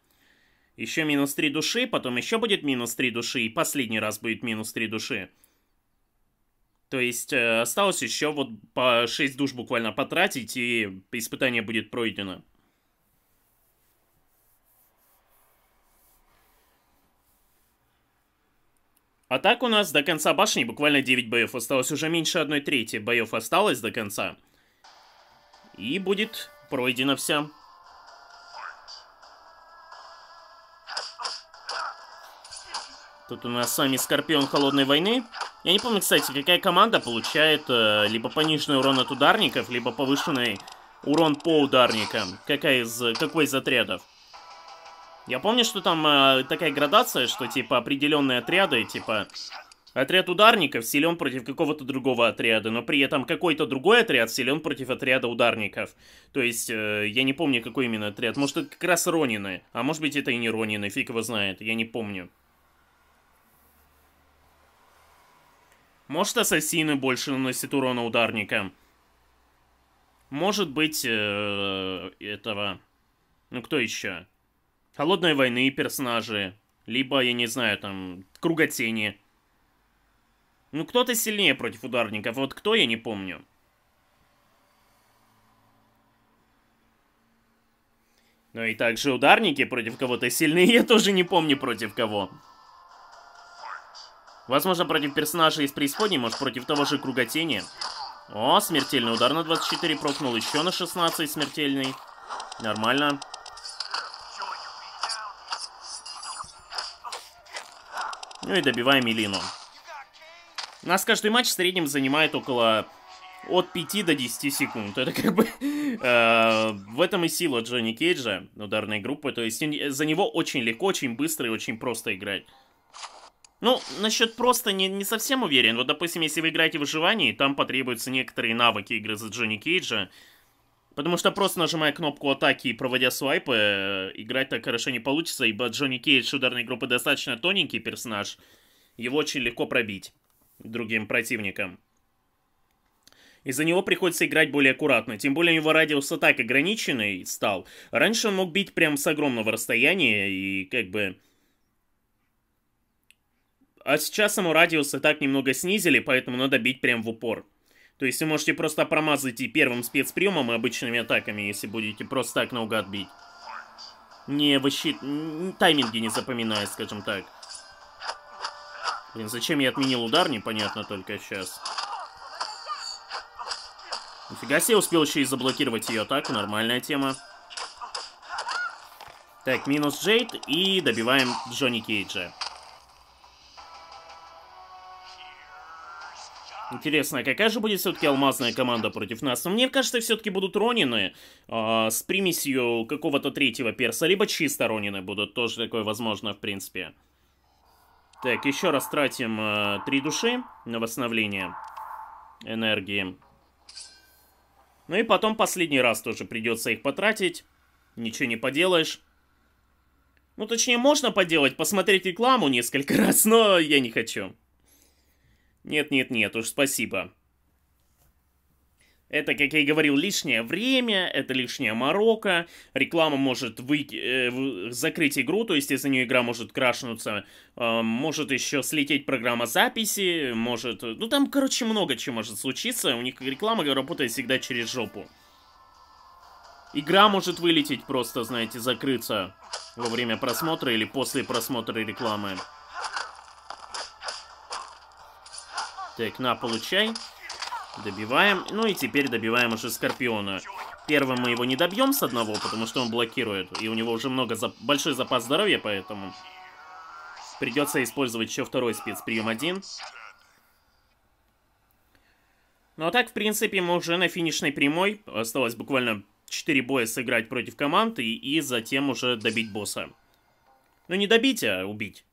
Еще минус 3 души, потом еще будет минус 3 души, и последний раз будет минус 3 души. То есть э, осталось еще вот по 6 душ буквально потратить, и испытание будет пройдено. А так у нас до конца башни буквально 9 боев осталось, уже меньше одной трети боев осталось до конца. И будет пройдена вся. Тут у нас с вами Скорпион Холодной Войны. Я не помню, кстати, какая команда получает э, либо пониженный урон от ударников, либо повышенный урон по ударникам. Какая из, какой из отрядов? Я помню, что там э, такая градация, что типа определенные отряды, типа отряд ударников силен против какого-то другого отряда, но при этом какой-то другой отряд силен против отряда ударников. То есть, э, я не помню, какой именно отряд. Может, это как раз Ронины. А может быть, это и не Ронины, фиг его знает, я не помню. Может, ассасины больше наносят урона ударникам. Может быть, э, этого... Ну, кто еще? Холодной войны персонажи, либо, я не знаю, там, Круготени. Ну, кто-то сильнее против ударников, вот кто, я не помню. Ну и также ударники против кого-то сильные, *laughs* я тоже не помню против кого. Возможно, против персонажа из преисподней, может, против того же Круготени. О, смертельный удар на 24 прокнул, еще на 16 смертельный. Нормально. Нормально. Ну и добиваем Илину. У нас каждый матч в среднем занимает около от 5 до 10 секунд. Это как бы... Э, в этом и сила Джонни Кейджа, ударной группы. То есть за него очень легко, очень быстро и очень просто играть. Ну, насчет просто не, не совсем уверен. Вот, допустим, если вы играете в выживание, там потребуются некоторые навыки игры за Джонни Кейджа. Потому что просто нажимая кнопку атаки и проводя свайпы, э, играть так хорошо не получится, ибо Джонни Кейдж ударной группы достаточно тоненький персонаж. Его очень легко пробить другим противникам. Из-за него приходится играть более аккуратно, тем более его радиус атак ограниченный стал. Раньше он мог бить прям с огромного расстояния и как бы... А сейчас ему радиус и так немного снизили, поэтому надо бить прям в упор. То есть вы можете просто промазать и первым спецприемом, и обычными атаками, если будете просто так наугад бить. Не вообще Тайминги не запоминая, скажем так. Блин, зачем я отменил удар, непонятно только сейчас. Нифига себе, успел еще и заблокировать ее атаку, нормальная тема. Так, минус Джейд и добиваем Джонни Кейджа. Интересно, какая же будет все-таки алмазная команда против нас? Но ну, мне кажется, все-таки будут Ронины э, с примесью какого-то третьего перса, либо чисто Ронины будут, тоже такое возможно, в принципе. Так, еще раз тратим э, три души на восстановление энергии. Ну и потом последний раз тоже придется их потратить. Ничего не поделаешь. Ну, точнее, можно поделать, посмотреть рекламу несколько *laughs* раз, но я не хочу. Нет-нет-нет, уж спасибо. Это, как я и говорил, лишнее время, это лишняя морока, реклама может вы... э, закрыть игру, то есть из-за нее игра может крашнуться, э, может еще слететь программа записи, может... Э, ну там, короче, много чего может случиться, у них реклама работает всегда через жопу. Игра может вылететь просто, знаете, закрыться во время просмотра или после просмотра рекламы. Так, на, получай. Добиваем. Ну и теперь добиваем уже Скорпиона. Первым мы его не добьем с одного, потому что он блокирует. И у него уже много за... большой запас здоровья, поэтому... Придется использовать еще второй спецприем один. Ну а так, в принципе, мы уже на финишной прямой. Осталось буквально 4 боя сыграть против команды и, и затем уже добить босса. Ну не добить, а убить.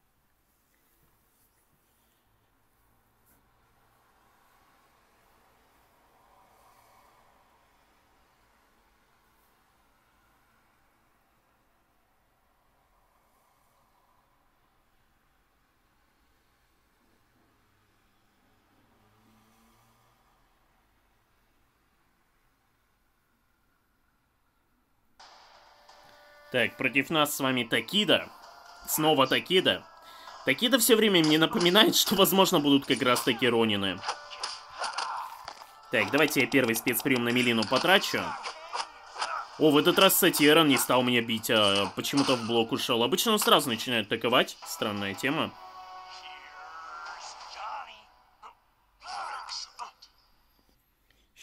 Так, против нас с вами Такида. Снова Такида. Такида все время мне напоминает, *laughs* что, возможно, будут как раз таки Ронины. Так, давайте я первый спецприем на Милину потрачу. О, в этот раз, кстати, не стал меня бить, а почему-то в блок ушел. Обычно он сразу начинает атаковать. Странная тема.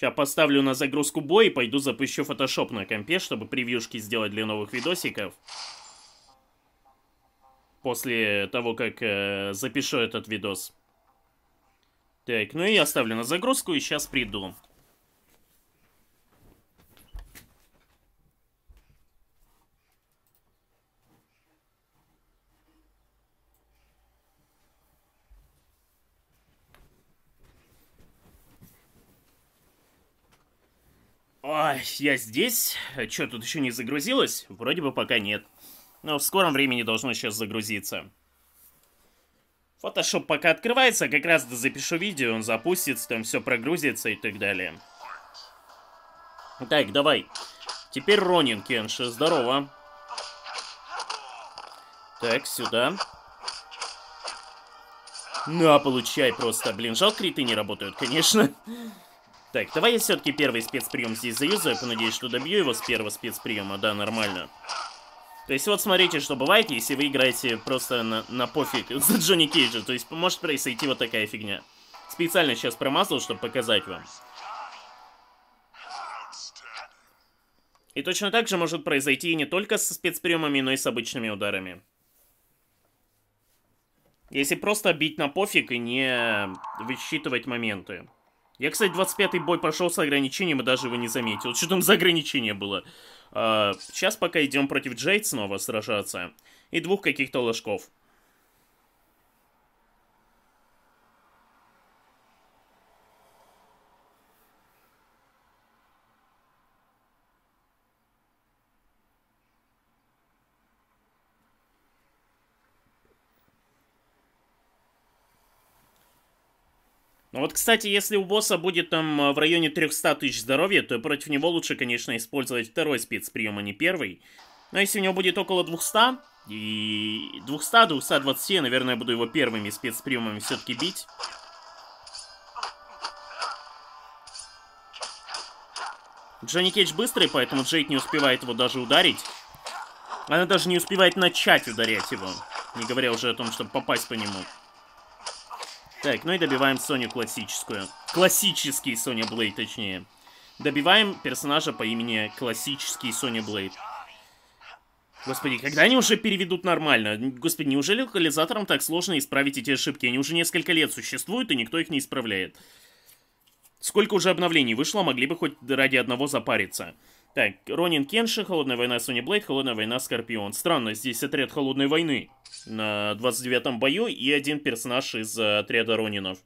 Сейчас поставлю на загрузку бой и пойду запущу фотошоп на компе, чтобы превьюшки сделать для новых видосиков. После того, как э, запишу этот видос. Так, ну и я ставлю на загрузку и сейчас приду. А, я здесь. Че тут еще не загрузилось? Вроде бы пока нет. Но в скором времени должно сейчас загрузиться. Фотошоп пока открывается, как раз запишу видео, он запустится, там все прогрузится и так далее. Так, давай. Теперь Ронин Кенши, здорово. Так, сюда. На, ну, получай просто. Блин, жалко, криты не работают, конечно. Так, давай я все-таки первый спецприем здесь заюзаю. Я понадеюсь, что добью его с первого спецприема. Да, нормально. То есть вот смотрите, что бывает, если вы играете просто на, на пофиг *laughs* за Джонни Кейджа. То есть может произойти вот такая фигня. Специально сейчас промазал, чтобы показать вам. И точно так же может произойти и не только со спецприемами, но и с обычными ударами. Если просто бить на пофиг и не высчитывать моменты. Я, кстати, 25-й бой прошел с ограничением и даже его не заметил. Что там за ограничение было? А, сейчас пока идем против Джейд снова сражаться. И двух каких-то ложков. Ну вот, кстати, если у босса будет там э, в районе 300 тысяч здоровья, то против него лучше, конечно, использовать второй спецприем, а не первый. Но если у него будет около 200, и 200-220, я, наверное, буду его первыми спецприемами все-таки бить. Джонни Кейдж быстрый, поэтому Джейд не успевает его даже ударить. Она даже не успевает начать ударять его. Не говоря уже о том, чтобы попасть по нему. Так, ну и добиваем Соню классическую. Классический Соня Блейд, точнее. Добиваем персонажа по имени классический Соня Блейд. Господи, когда они уже переведут нормально? Господи, неужели локализаторам так сложно исправить эти ошибки? Они уже несколько лет существуют, и никто их не исправляет. Сколько уже обновлений вышло, могли бы хоть ради одного запариться. Так, Ронин Кенши, Холодная война Сони Блейд, Холодная война Скорпион. Странно, здесь отряд Холодной войны на 29-м бою и один персонаж из э, отряда Ронинов.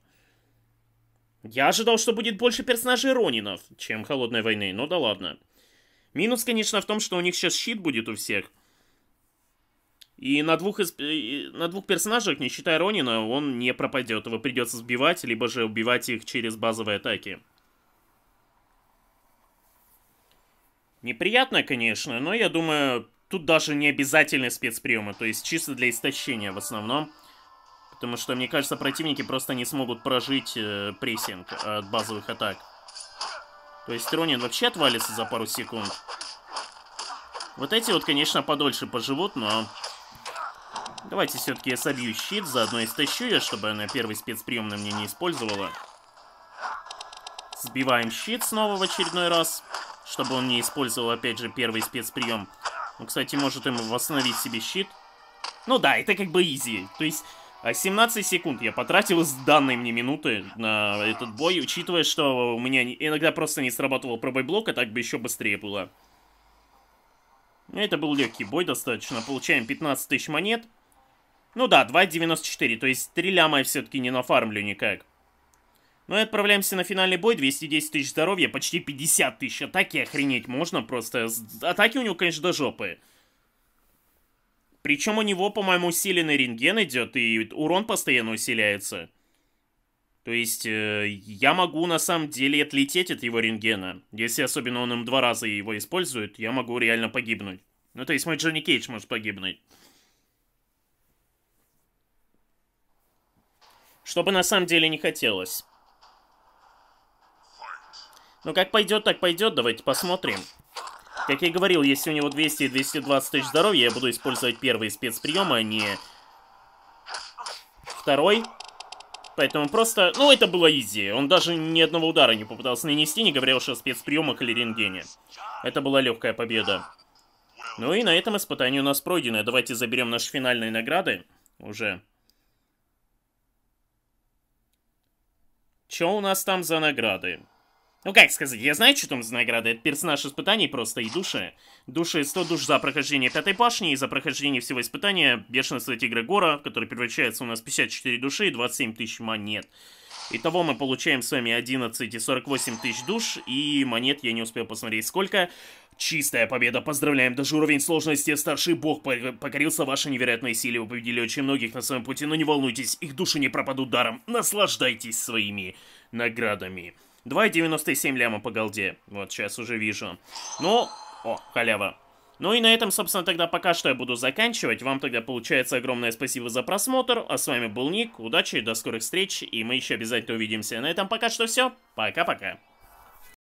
Я ожидал, что будет больше персонажей Ронинов, чем Холодной войны, но да ладно. Минус, конечно, в том, что у них сейчас щит будет у всех. И на двух, из... Э, на двух персонажах, не считая Ронина, он не пропадет. Его придется сбивать, либо же убивать их через базовые атаки. Неприятно, конечно, но я думаю, тут даже не обязательны спецприемы, то есть чисто для истощения в основном. Потому что, мне кажется, противники просто не смогут прожить э, прессинг э, от базовых атак. То есть Ронин вообще отвалится за пару секунд. Вот эти вот, конечно, подольше поживут, но... Давайте все-таки я собью щит, заодно истощу ее, чтобы она первый спецприем на мне не использовала. Сбиваем щит снова в очередной раз чтобы он не использовал, опять же, первый спецприем. ну кстати, может ему восстановить себе щит. Ну да, это как бы изи. То есть 17 а, секунд я потратил с данной мне минуты на этот бой, учитывая, что у меня иногда просто не срабатывал пробой блока, так бы еще быстрее было. Это был легкий бой достаточно. Получаем 15 тысяч монет. Ну да, 2.94, то есть 3 ляма я все-таки не нафармлю никак. Ну и отправляемся на финальный бой, 210 тысяч здоровья, почти 50 тысяч атаки, охренеть можно просто. Атаки у него, конечно, до жопы. Причем у него, по-моему, усиленный рентген идет, и урон постоянно усиляется. То есть, э, я могу на самом деле отлететь от его рентгена. Если особенно он им два раза его использует, я могу реально погибнуть. Ну, то есть, мой Джонни Кейдж может погибнуть. Что бы на самом деле не хотелось. Ну, как пойдет, так пойдет. Давайте посмотрим. Как я и говорил, если у него 200 и 220 тысяч здоровья, я буду использовать первый спецприем, а не второй. Поэтому просто... Ну, это было изи. Он даже ни одного удара не попытался нанести, не говоря уж о спецприемах или рентгене. Это была легкая победа. Ну и на этом испытание у нас пройдено. Давайте заберем наши финальные награды. Уже. Чё у нас там за награды? Ну, как сказать, я знаю, что там за награда. Это персонаж испытаний просто и души. Души 100 душ за прохождение пятой башни и за прохождение всего испытания бешенство Тигра Гора, который превращается у нас в 54 души и 27 тысяч монет. Итого мы получаем с вами 11 и 48 тысяч душ, и монет я не успел посмотреть сколько. Чистая победа, поздравляем, даже уровень сложности старший бог покорился вашей невероятной силе, вы победили очень многих на своем пути, но не волнуйтесь, их души не пропадут даром, наслаждайтесь своими наградами. 2,97 ляма по голде. Вот, сейчас уже вижу. Ну, о, халява. Ну и на этом, собственно, тогда пока что я буду заканчивать. Вам тогда, получается, огромное спасибо за просмотр. А с вами был Ник. Удачи, до скорых встреч. И мы еще обязательно увидимся. На этом пока что все. Пока-пока.